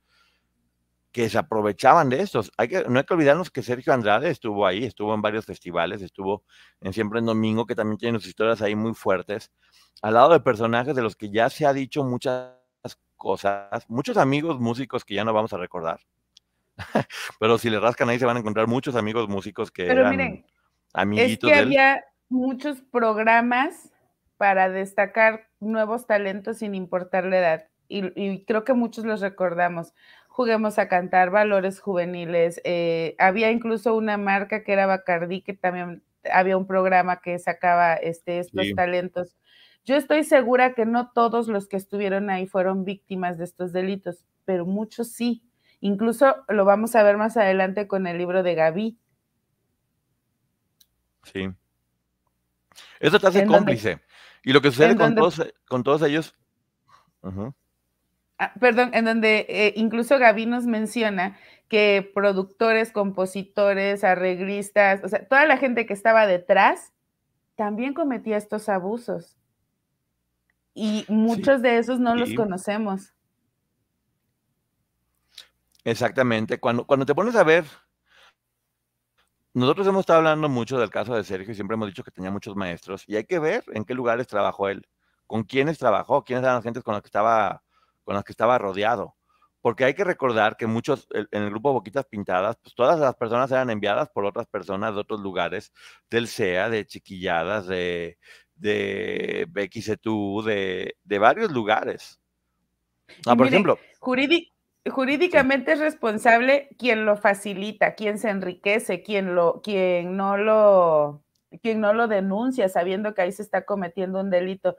S1: que se aprovechaban de estos. Hay que, no hay que olvidarnos que Sergio Andrade estuvo ahí, estuvo en varios festivales, estuvo en Siempre en Domingo, que también tiene sus historias ahí muy fuertes, al lado de personajes de los que ya se ha dicho muchas cosas, muchos amigos músicos que ya no vamos a recordar, pero si le rascan ahí se van a encontrar muchos amigos músicos que pero eran miren, amiguitos. Es que había
S2: muchos programas para destacar nuevos talentos sin importar la edad. Y, y, creo que muchos los recordamos. Juguemos a Cantar, Valores Juveniles. Eh, había incluso una marca que era Bacardí, que también había un programa que sacaba este, estos talentos. Yo estoy segura que no todos los que estuvieron ahí fueron víctimas de estos delitos, pero muchos sí. Incluso lo vamos a ver más adelante con el libro de Gaby.
S1: Sí. Eso te hace cómplice. y lo que sucede con, todos, con todos ellos.
S2: Ah, perdón, en donde eh, incluso Gaby nos menciona que productores, compositores, arreglistas, o sea, toda la gente que estaba detrás también cometía estos abusos. Y muchos de esos no los conocemos.
S1: Exactamente. Cuando, cuando te pones a ver, nosotros hemos estado hablando mucho del caso de Sergio y siempre hemos dicho que tenía muchos maestros y hay que ver en qué lugares trabajó él, con quiénes trabajó, quiénes eran las gentes con las que estaba con las que estaba rodeado. Porque hay que recordar que muchos, en el grupo Boquitas Pintadas, pues todas las personas eran enviadas por otras personas de otros lugares, del CEA, de Chiquilladas, de, de BXTU, de, de varios lugares. Ah, por ejemplo.
S2: jurídicamente es responsable quien lo facilita, quien se enriquece, quien, lo, quien, no lo, quien no lo denuncia sabiendo que ahí se está cometiendo un delito.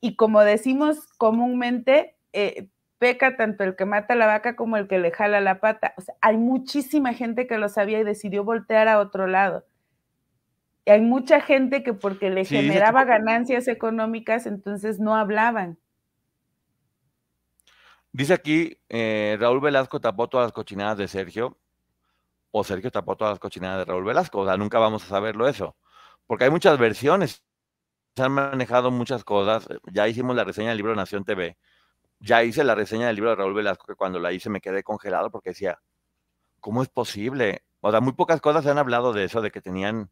S2: Y como decimos comúnmente, eh, peca tanto el que mata la vaca como el que le jala la pata. hay muchísima gente que lo sabía y decidió voltear a otro lado. Y hay mucha gente que porque le generaba ganancias económicas, entonces no hablaban.
S1: Dice aquí, eh, Raúl Velasco tapó todas las cochinadas de Sergio, o Sergio tapó todas las cochinadas de Raúl Velasco. O sea, nunca vamos a saberlo eso, porque hay muchas versiones. Se han manejado muchas cosas. Ya hicimos la reseña del libro Nación TV ya hice la reseña del libro de Raúl Velasco, que cuando la hice me quedé congelado porque decía, ¿cómo es posible? O sea, muy pocas cosas se han hablado de eso, de que tenían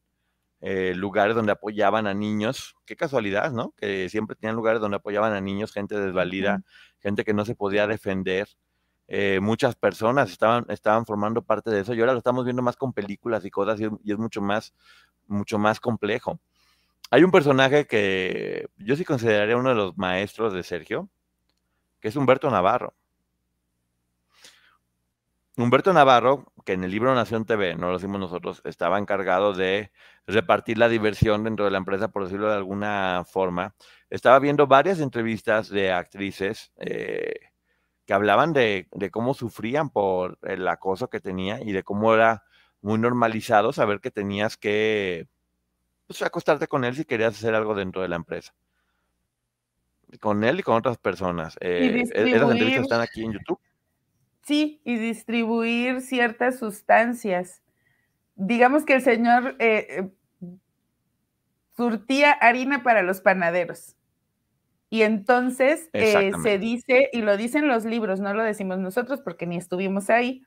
S1: eh, lugares donde apoyaban a niños. Qué casualidad, ¿no? Que siempre tenían lugares donde apoyaban a niños, gente desvalida, gente que no se podía defender. Eh, muchas personas estaban, estaban formando parte de eso y ahora lo estamos viendo más con películas y cosas y es, mucho, más, mucho más complejo. Hay un personaje que yo sí consideraría uno de los maestros de Sergio, que es Humberto Navarro. Humberto Navarro, que en el libro Nación TV, no lo hicimos nosotros, estaba encargado de repartir la diversión dentro de la empresa, por decirlo de alguna forma. Estaba viendo varias entrevistas de actrices eh, que hablaban de, cómo sufrían por el acoso que tenía y de cómo era muy normalizado saber que tenías que pues, acostarte con él si querías hacer algo dentro de la empresa con él y con otras personas. Eh, e-, esas entrevistas están aquí en YouTube.
S2: Sí, y distribuir ciertas sustancias. Digamos que el señor eh, surtía harina para los panaderos. Y entonces eh, se dice, y lo dicen los libros, no lo decimos nosotros porque ni estuvimos ahí,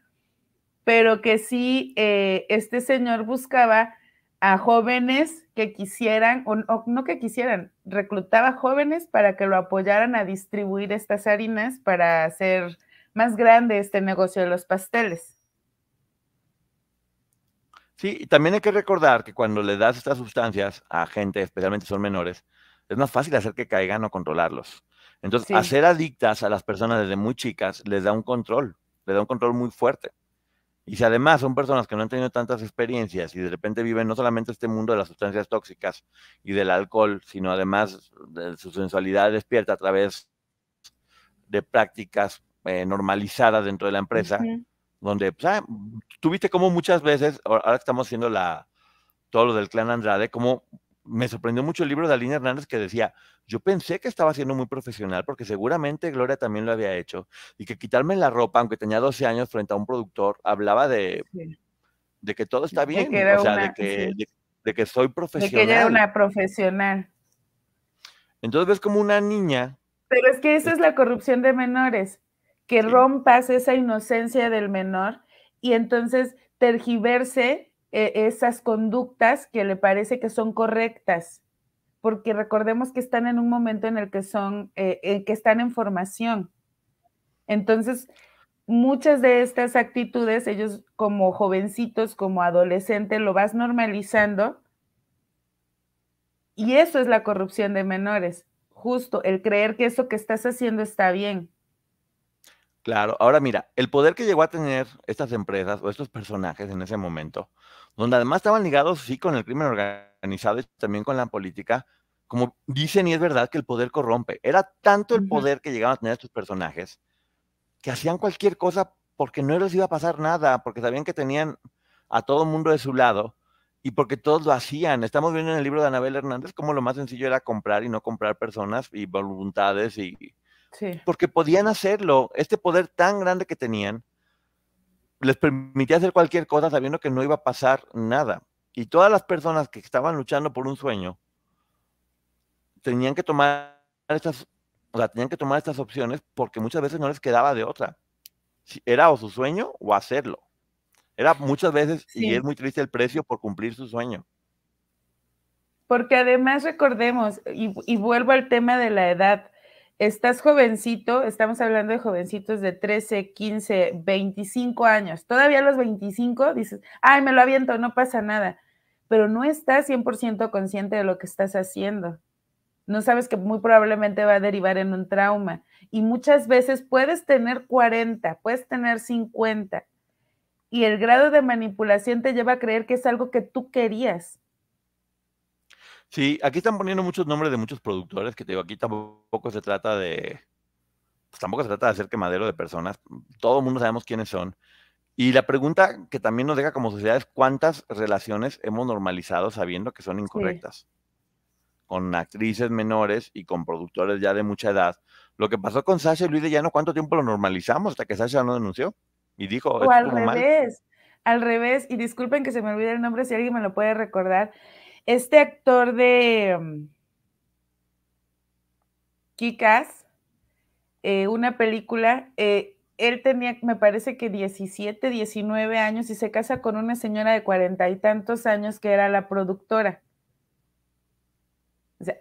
S2: pero que sí, este señor buscaba a jóvenes que quisieran, o, no que quisieran, reclutaba jóvenes para que lo apoyaran a distribuir estas harinas para hacer más grande este negocio de los pasteles.
S1: Sí, y también hay que recordar que cuando le das estas sustancias a gente, especialmente son menores, es más fácil hacer que caigan o controlarlos. Entonces, hacer adictas a las personas desde muy chicas les da un control, le da un control muy fuerte. Y si además son personas que no han tenido tantas experiencias y de repente viven no solamente este mundo de las sustancias tóxicas y del alcohol, sino además de su sensualidad despierta a través de prácticas eh, normalizadas dentro de la empresa, donde pues, ah, tuviste como muchas veces, ahora estamos haciendo la, todo lo del clan Andrade, como me sorprendió mucho el libro de Aline Hernández que decía, yo pensé que estaba siendo muy profesional porque seguramente Gloria también lo había hecho y que quitarme la ropa, aunque tenía 12 años frente a un productor, hablaba de, que todo está bien, o sea, de, que, soy profesional. De que ella era una
S2: profesional.
S1: Entonces ves como una niña.
S2: Pero es que esa es la corrupción de menores, que rompas esa inocencia del menor y entonces tergiverse eh, esas conductas que le parece que son correctas, porque recordemos que están en un momento en el que son, en eh, eh, que están en formación. Entonces, muchas de estas actitudes, ellos como jovencitos, como adolescentes, lo vas normalizando. Y eso es la corrupción de menores, justo el creer que eso que estás haciendo está bien.
S1: Claro, ahora mira, el poder que llegó a tener estas empresas o estos personajes en ese momento donde además estaban ligados, sí, con el crimen organizado y también con la política, como dicen y es verdad que el poder corrompe. Era tanto el poder que llegaban a tener estos personajes que hacían cualquier cosa porque no les iba a pasar nada, porque sabían que tenían a todo el mundo de su lado y porque todos lo hacían. Estamos viendo en el libro de Anabel Hernández cómo lo más sencillo era comprar y no comprar personas y voluntades y... Sí. Porque podían hacerlo, este poder tan grande que tenían, les permitía hacer cualquier cosa sabiendo que no iba a pasar nada. Y todas las personas que estaban luchando por un sueño tenían que tomar estas, o tenían que tomar estas opciones porque muchas veces no les quedaba de otra. Era o su sueño o hacerlo. Era muchas veces, y es muy triste el precio por cumplir su sueño.
S2: Porque además recordemos, y vuelvo al tema de la edad, estás jovencito, estamos hablando de jovencitos de 13, 15, 25 años, todavía a los 25 dices, ay, me lo aviento, no pasa nada, pero no estás 100% consciente de lo que estás haciendo. No sabes que muy probablemente va a derivar en un trauma. Y muchas veces puedes tener 40, puedes tener 50. Y el grado de manipulación te lleva a creer que es algo que tú querías
S1: Sí, aquí están poniendo muchos nombres de muchos productores que te digo, aquí tampoco se trata de. Pues, tampoco se trata de hacer quemadero de personas. Todo el mundo sabemos quiénes son. Y la pregunta que también nos deja como sociedad es: ¿cuántas relaciones hemos normalizado sabiendo que son incorrectas? Con actrices menores y con productores ya de mucha edad. Lo que pasó con Sasha y Luis de Llano, ¿cuánto tiempo lo normalizamos hasta que Sasha no denunció? Y dijo. O al revés,
S2: al revés. Y disculpen que se me olvide el nombre si alguien me lo puede recordar este actor de mm, Kikas, eh, una película, eh, él tenía, me parece que 17, 19 años y se casa con una señora de cuarenta y tantos años que era la productora.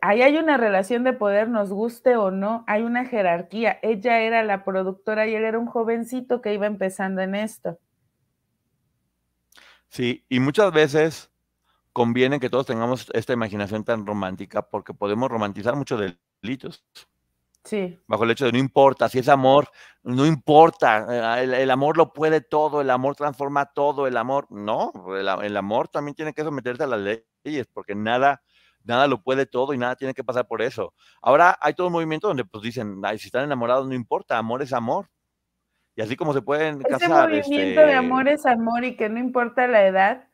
S2: ahí hay una relación de poder, nos guste o no, hay una jerarquía. Ella era la productora y él era un jovencito que iba empezando en esto.
S1: Sí, y muchas veces conviene que todos tengamos esta imaginación tan romántica porque podemos romantizar muchos delitos. Sí. Bajo el hecho de no importa, si es amor, no importa, eh, el, amor lo puede todo, el amor transforma todo, el amor, no, el, amor también tiene que someterse a las leyes porque nada, nada lo puede todo y nada tiene que pasar por eso. Ahora hay todo un movimiento donde pues dicen, si están enamorados no importa, amor es amor. Y así como se pueden casar. Ese movimiento de este amor es
S2: amor y que no importa la edad,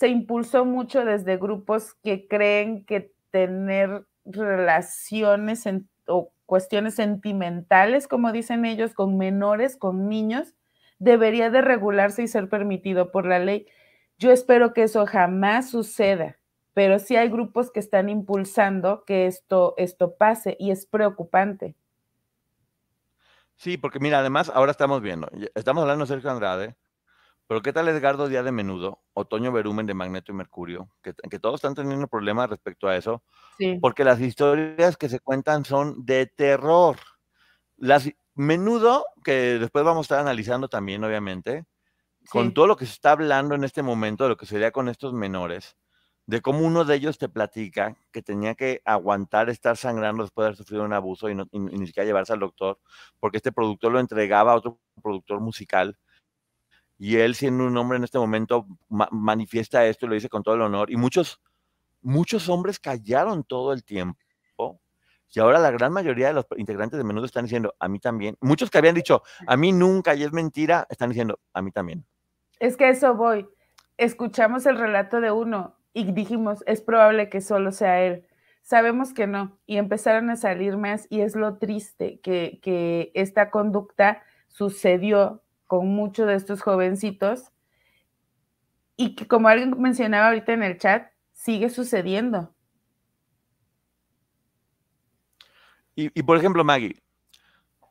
S2: se impulsó mucho desde grupos que creen que tener relaciones o cuestiones sentimentales, como dicen ellos, con menores, con niños, debería de regularse y ser permitido por la ley. Yo espero que eso jamás suceda, pero sí hay grupos que están impulsando que esto, esto pase y es preocupante.
S1: Sí, porque mira, además ahora estamos viendo, estamos hablando de Sergio Andrade, pero ¿qué tal Edgardo Día de Menudo, Otoño Verumen de Magneto y Mercurio? Que, todos están teniendo problemas respecto a eso, porque las historias que se cuentan son de terror. Las Menudo, que después vamos a estar analizando también, obviamente, con todo lo que se está hablando en este momento, de lo que sería con estos menores, de cómo uno de ellos te platica que tenía que aguantar estar sangrando después de haber sufrido un abuso y, no, y ni siquiera llevarse al doctor, porque este productor lo entregaba a otro productor musical y él, siendo un hombre en este momento, manifiesta esto y lo dice con todo el honor. Y muchos, muchos hombres callaron todo el tiempo. Y ahora la gran mayoría de los integrantes de menudo están diciendo, a mí también. Muchos que habían dicho, a mí nunca y es mentira, están diciendo, a mí también.
S2: Es que eso voy. Escuchamos el relato de uno y dijimos, es probable que solo sea él. Sabemos que no. Y empezaron a salir más y es lo triste que, que esta conducta sucedió con muchos de estos jovencitos y que como alguien mencionaba ahorita en el chat, sigue sucediendo.
S1: Y, por ejemplo, Maggie,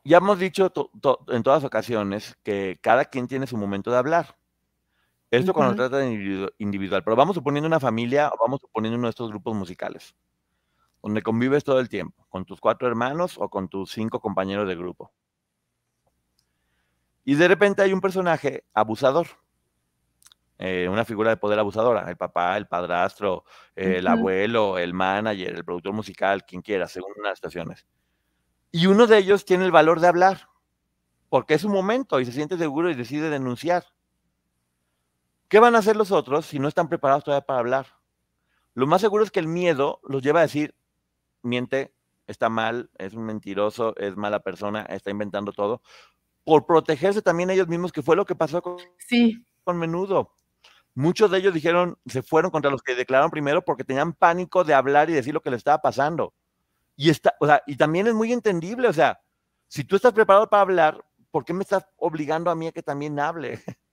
S1: ya hemos dicho en todas ocasiones que cada quien tiene su momento de hablar. Esto cuando trata de individual, pero vamos suponiendo una familia o vamos suponiendo uno de estos grupos musicales, donde convives todo el tiempo, con tus cuatro hermanos o con tus cinco compañeros de grupo. Y de repente hay un personaje abusador, eh, una figura de poder abusadora, el papá, el padrastro, el abuelo, el manager, el productor musical, quien quiera, según las estaciones. Y uno de ellos tiene el valor de hablar, porque es un momento y se siente seguro y decide denunciar. ¿Qué van a hacer los otros si no están preparados todavía para hablar? Lo más seguro es que el miedo los lleva a decir, miente, está mal, es un mentiroso, es mala persona, está inventando todo por protegerse también ellos mismos, que fue lo que pasó con, con menudo. Muchos de ellos dijeron, se fueron contra los que declararon primero porque tenían pánico de hablar y decir lo que les estaba pasando. Y, está, y también es muy entendible, o sea, si tú estás preparado para hablar, ¿por qué me estás obligando a mí a que también hable?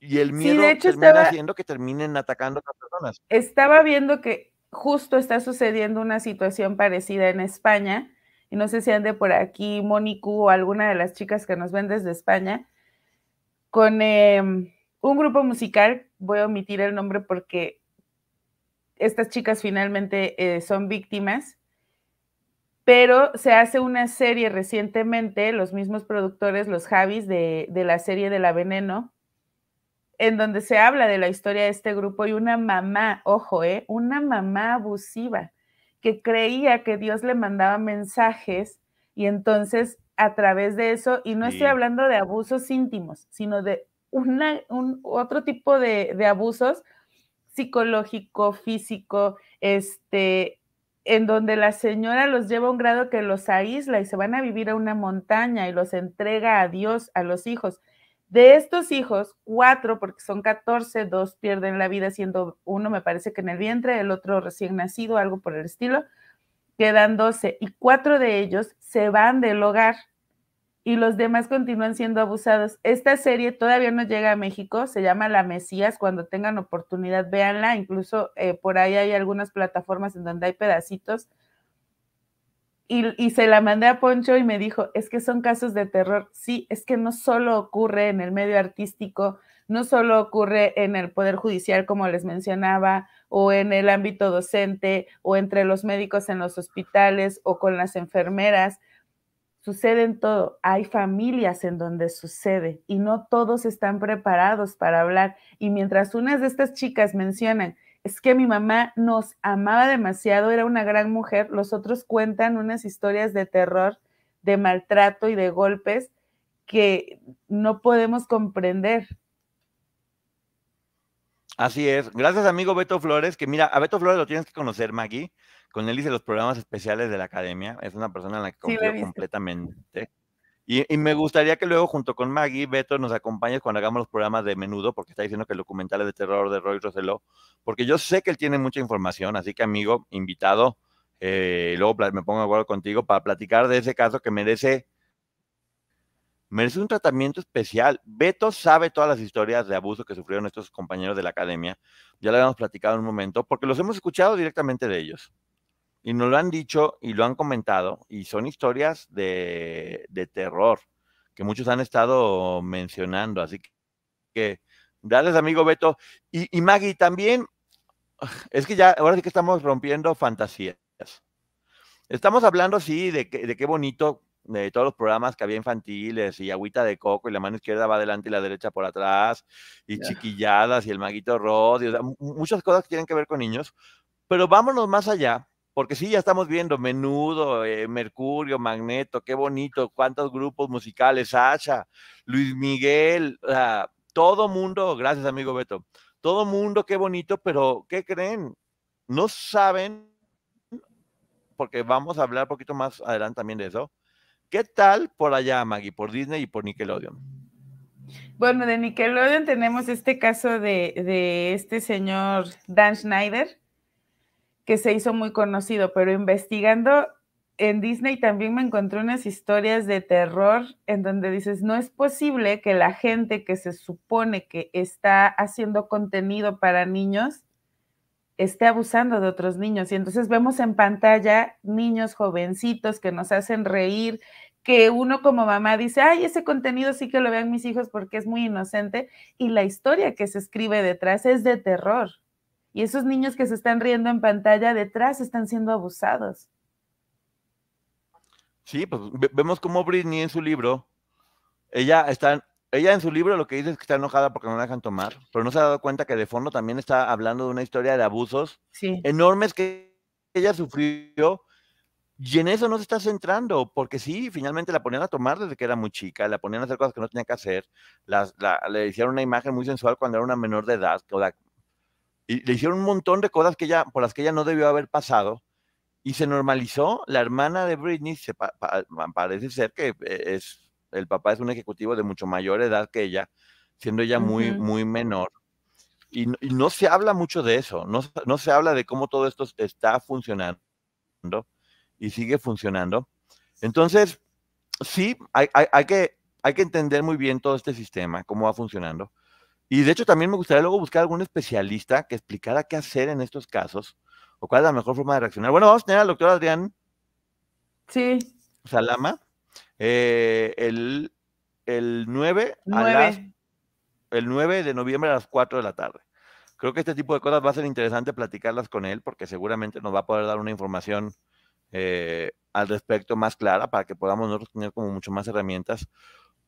S1: Y el miedo está haciendo que terminen atacando a otras personas. Estaba viendo que justo está
S2: sucediendo una situación parecida en España, y no sé si ande por aquí Monicu o alguna de las chicas que nos ven desde España, con em, un grupo musical, voy a omitir el nombre porque estas chicas finalmente eh, son víctimas, pero se hace una serie recientemente, los mismos productores, los Javis, de, la serie de La Veneno, en donde se habla de la historia de este grupo y una mamá, ojo, eh, una mamá abusiva que creía que Dios le mandaba mensajes y entonces a través de eso, y no estoy hablando de abusos íntimos, sino de un, otro tipo de, abusos psicológico, físico, este, en donde la señora los lleva a un grado que los aísla y se van a vivir a una montaña y los entrega a Dios, a los hijos. De estos hijos, cuatro, porque son 14, dos pierden la vida, siendo uno, me parece que en el vientre, el otro recién nacido, algo por el estilo, quedan 12 y cuatro de ellos se van del hogar y los demás continúan siendo abusados. Esta serie todavía no llega a México, se llama La Mesías, cuando tengan oportunidad véanla, incluso eh, por ahí hay algunas plataformas en donde hay pedacitos y, se la mandé a Poncho y me dijo, es que son casos de terror. Sí, es que no solo ocurre en el medio artístico, no solo ocurre en el Poder Judicial, como les mencionaba, o en el ámbito docente, o entre los médicos en los hospitales, o con las enfermeras. Sucede en todo. Hay familias en donde sucede y no todos están preparados para hablar. Y mientras unas de estas chicas mencionan es que mi mamá nos amaba demasiado, era una gran mujer. Los otros cuentan unas historias de terror, de maltrato y de golpes que no podemos comprender.
S1: Así es. Gracias, amigo Beto Flores, que mira, a Beto Flores lo tienes que conocer, Maggie. Con él hice los programas especiales de la academia. Es una persona en la que confío completamente. Y, me gustaría que luego, junto con Maggie, Beto, nos acompañes cuando hagamos los programas de menudo, porque está diciendo que el documental es de terror de Roy Roseló, porque yo sé que él tiene mucha información, así que, amigo, invitado, eh, luego me pongo de acuerdo contigo para platicar de ese caso que merece, merece un tratamiento especial. Beto sabe todas las historias de abuso que sufrieron estos compañeros de la academia, ya lo habíamos platicado en un momento, porque los hemos escuchado directamente de ellos y nos lo han dicho y lo han comentado, y son historias de, de terror que muchos han estado mencionando. Así que, que gracias, amigo Beto. Y, y, Maggie, también, es que ya, ahora sí que estamos rompiendo fantasías. Estamos hablando, sí, de, de qué bonito de todos los programas que había infantiles y agüita de coco y la mano izquierda va adelante y la derecha por atrás y chiquilladas y el maguito rodio muchas cosas que tienen que ver con niños. Pero vámonos más allá porque sí, ya estamos viendo Menudo, eh, Mercurio, Magneto, qué bonito, cuántos grupos musicales, Sasha, Luis Miguel, todo mundo, gracias amigo Beto, todo mundo, qué bonito, pero ¿qué creen? No saben, porque vamos a hablar un poquito más adelante también de eso. ¿Qué tal por allá, Maggie, por Disney y por Nickelodeon?
S2: Bueno, de Nickelodeon tenemos este caso de este señor Dan Schneider, que se hizo muy conocido, pero investigando en Disney también me encontré unas historias de terror en donde dices, no es posible que la gente que se supone que está haciendo contenido para niños esté abusando de otros niños. Y entonces vemos en pantalla niños jovencitos que nos hacen reír, que uno como mamá dice, ay, ese contenido sí que lo vean mis hijos porque es muy inocente. Y la historia que se escribe detrás es de terror. Y esos niños que se están riendo en pantalla detrás están siendo abusados.
S1: Sí, pues vemos cómo Britney en su libro, ella está, ella en su libro lo que dice es que está enojada porque no la dejan tomar, pero no se ha dado cuenta que de fondo también está hablando de una historia de abusos enormes que ella sufrió y en eso no se está centrando, porque sí, finalmente la ponían a tomar desde que era muy chica, la ponían a hacer cosas que no tenía que hacer, le hicieron una imagen muy sensual cuando era una menor de edad, o la y le hicieron un montón de cosas que ya por las que ella no debió haber pasado y se normalizó. La hermana de Britney parece ser que eh, es el papá es un ejecutivo de mucho mayor edad que ella, siendo ella muy, muy menor. Y, no se habla mucho de eso, no, no, se habla de cómo todo esto está funcionando y sigue funcionando. Entonces, sí, hay, que, hay que entender muy bien todo este sistema, cómo va funcionando. Y de hecho también me gustaría luego buscar algún especialista que explicara qué hacer en estos casos o cuál es la mejor forma de reaccionar. Bueno, vamos a tener al doctor Adrián. Sí. Salama. Eh, el, 9, el de noviembre a las 4 de la tarde. Creo que este tipo de cosas va a ser interesante platicarlas con él porque seguramente nos va a poder dar una información eh, al respecto más clara para que podamos nosotros tener como mucho más herramientas.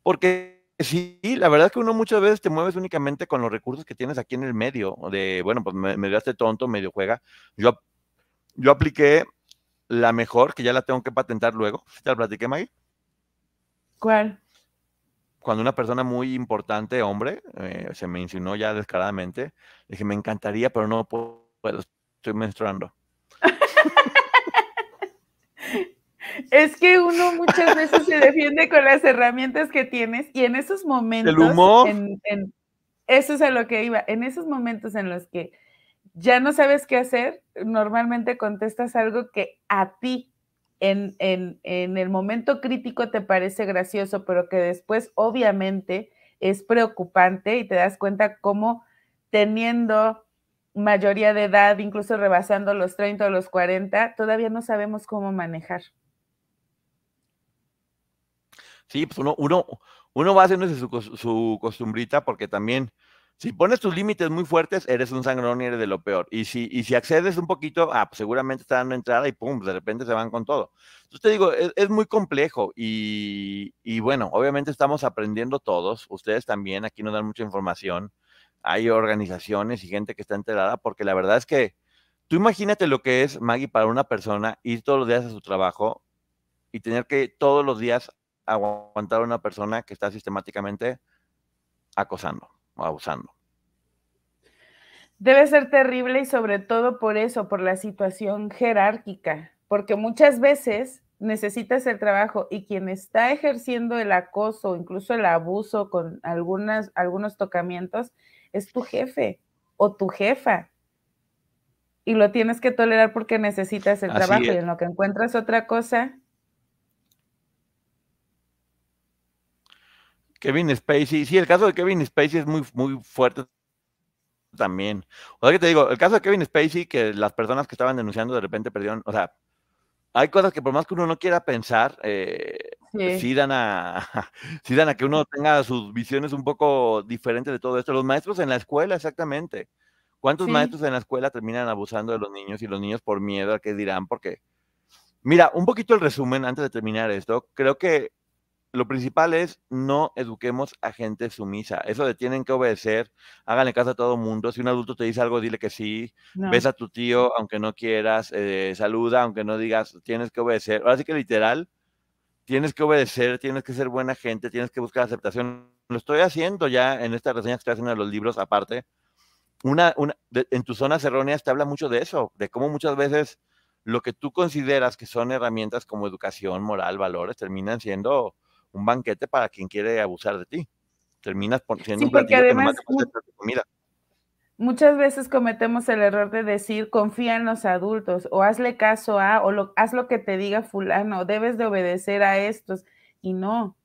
S1: Porque Sí, la verdad es que uno muchas veces te mueves únicamente con los recursos que tienes aquí en el medio, de, bueno, pues me, me tonto, medio juega. Yo, yo apliqué la mejor, que ya la tengo que patentar luego. ¿Ya la platiqué, Maggie? ¿Cuál? Cuando una persona muy importante, hombre, eh, se me insinuó ya descaradamente, dije, me encantaría, pero no puedo, estoy menstruando.
S2: Es que uno muchas veces se defiende con las herramientas que tienes y en esos momentos... El eso es a lo que iba. En esos momentos en los que ya no sabes qué hacer, normalmente contestas algo que a ti en, en, el momento crítico te parece gracioso, pero que después obviamente es preocupante y te das cuenta cómo teniendo mayoría de edad, incluso rebasando los 30 o los 40, todavía no sabemos cómo manejar
S1: Sí, pues uno, uno, uno va haciendo su, costumbrita porque también, si pones tus límites muy fuertes, eres un sangrón y eres de lo peor. Y si, y si accedes un poquito, ah, pues, seguramente está dando entrada y pum, de repente se van con todo. Entonces te digo, es, muy complejo y, y, bueno, obviamente estamos aprendiendo todos, ustedes también, aquí no dan mucha información, hay organizaciones y gente que está enterada, porque la verdad es que tú imagínate lo que es, Maggie, para una persona ir todos los días a su trabajo y tener que todos los días aguantar a una persona que está sistemáticamente acosando o abusando.
S2: Debe ser terrible y sobre todo por eso, por la situación jerárquica, porque muchas veces necesitas el trabajo y quien está ejerciendo el acoso, incluso el abuso con algunas, algunos tocamientos, es tu jefe o tu jefa. Y lo tienes que tolerar porque necesitas el trabajo y en lo que encuentras otra cosa,
S1: Kevin Spacey, sí, el caso de Kevin Spacey es muy, muy fuerte también. O sea que te digo, el caso de Kevin Spacey, que las personas que estaban denunciando de repente perdieron, o sea, hay cosas que por más que uno no quiera pensar, eh, sí. dan a, a que uno tenga sus visiones un poco diferentes de todo esto. Los maestros en la escuela, exactamente. ¿Cuántos maestros en la escuela terminan abusando de los niños y los niños por miedo a qué dirán? Porque, mira, un poquito el resumen antes de terminar esto, creo que lo principal es no eduquemos a gente sumisa. Eso de tienen que obedecer, háganle casa a todo mundo. Si un adulto te dice algo, dile que sí. besa Ves a tu tío, aunque no quieras, eh, saluda, aunque no digas, tienes que obedecer. Ahora sí que literal, tienes que obedecer, tienes que ser buena gente, tienes que buscar aceptación. Lo estoy haciendo ya en esta reseña que estoy haciendo de los libros aparte. Una, en tus zonas erróneas te habla mucho de eso, de cómo muchas veces lo que tú consideras que son herramientas como educación, moral, valores, terminan siendo un banquete para quien quiere abusar de ti. Terminas siendo un platillo tu comida.
S2: Muchas veces cometemos el error de decir confía en los adultos o hazle caso a o haz lo que te diga fulano, debes de obedecer a estos y no.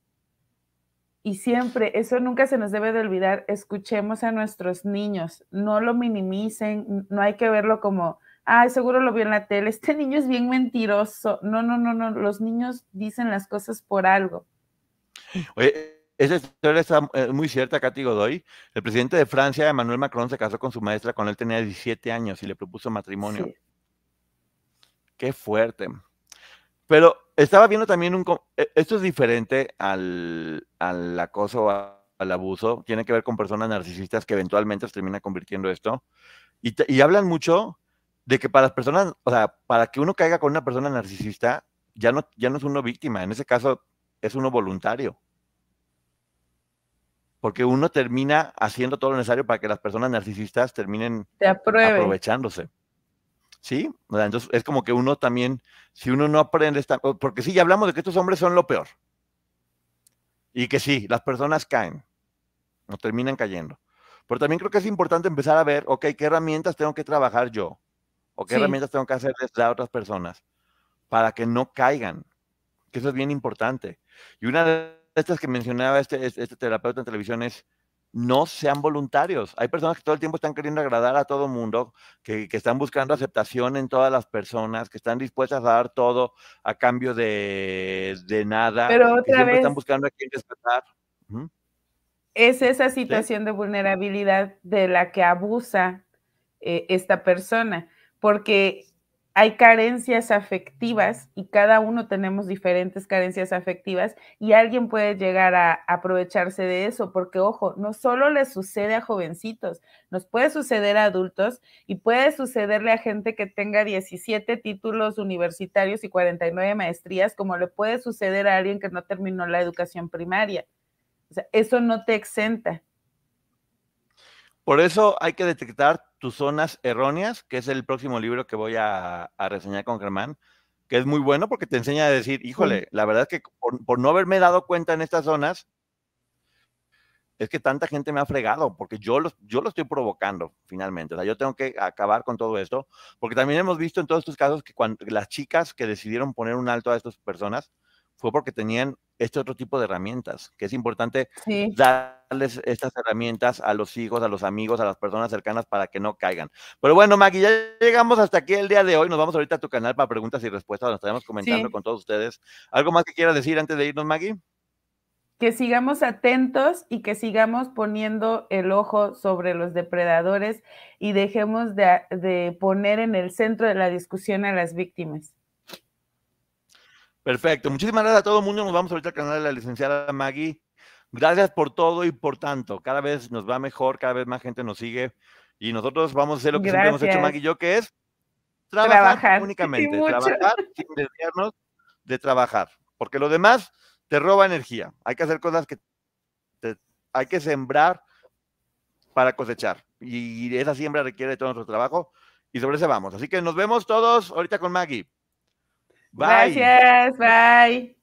S2: Y siempre, eso nunca se nos debe de olvidar, escuchemos a nuestros niños, no lo minimicen, no hay que verlo como, ay, seguro lo vio en la tele, este niño es bien mentiroso. No, no, no, no, los niños dicen las cosas por algo.
S1: Oye, esa historia está eh, muy cierta, Cati Godoy. El presidente de Francia, Emmanuel Macron, se casó con su maestra cuando él tenía 17 años y le propuso matrimonio. Qué fuerte. Pero estaba viendo también un... E, esto es diferente al, al acoso, al abuso. Tiene que ver con personas narcisistas que eventualmente se termina convirtiendo esto. Y, hablan mucho de que para las personas, o sea, para que uno caiga con una persona narcisista, ya no, ya no es uno víctima. En ese caso, es uno voluntario. Porque uno termina haciendo todo lo necesario para que las personas narcisistas terminen
S2: aprovechándose.
S1: ¿Sí? Entonces es como que uno también, si uno no aprende, porque sí, ya hablamos de que estos hombres son lo peor. Y que sí, las personas caen, no terminan cayendo. Pero también creo que es importante empezar a ver, ok, ¿qué herramientas tengo que trabajar yo? ¿O qué herramientas tengo que hacerles a otras personas para que no caigan? que eso es bien importante. Y una de estas que mencionaba este, este terapeuta en televisión es, no sean voluntarios. Hay personas que todo el tiempo están queriendo agradar a todo mundo, que, están buscando aceptación en todas las personas, que están dispuestas a dar todo a cambio de, nada. Pero otra que están buscando a quien
S2: Es esa situación de vulnerabilidad de la que abusa eh, esta persona, porque hay carencias afectivas y cada uno tenemos diferentes carencias afectivas y alguien puede llegar a aprovecharse de eso, porque ojo, no solo le sucede a jovencitos, nos puede suceder a adultos y puede sucederle a gente que tenga 17 títulos universitarios y 49 maestrías, como le puede suceder a alguien que no terminó la educación primaria. O sea, eso no te exenta.
S1: Por eso hay que detectar tus zonas erróneas, que es el próximo libro que voy a, reseñar con Germán, que es muy bueno porque te enseña a decir, híjole, la verdad es que por, no haberme dado cuenta en estas zonas, es que tanta gente me ha fregado, porque yo lo yo estoy provocando finalmente. O sea, yo tengo que acabar con todo esto, porque también hemos visto en todos estos casos que las chicas que decidieron poner un alto a estas personas, fue porque tenían este otro tipo de herramientas, que es importante darles estas herramientas a los hijos, a los amigos, a las personas cercanas para que no caigan. Pero bueno, Maggie, ya llegamos hasta aquí el día de hoy. Nos vamos ahorita a tu canal para preguntas y respuestas. Nos estaremos comentando con todos ustedes. ¿Algo más que quieras decir antes de irnos, Maggie?
S2: Que sigamos atentos y que sigamos poniendo el ojo sobre los depredadores y dejemos de poner en el centro de la discusión a las víctimas.
S1: Perfecto. Muchísimas gracias a todo el mundo. Nos vamos ahorita al canal de la licenciada Maggie. Gracias por todo y por tanto. Cada vez nos va mejor, cada vez más gente nos sigue y nosotros vamos a hacer lo que siempre hemos hecho Maggie y yo, que es trabajar, únicamente, trabajar sin desviarnos de trabajar, porque lo demás te roba energía. Hay que hacer cosas que hay que sembrar para cosechar y esa siembra requiere de todo nuestro trabajo y sobre eso vamos. Así que nos vemos todos ahorita con Maggie. Gracias,
S2: bye.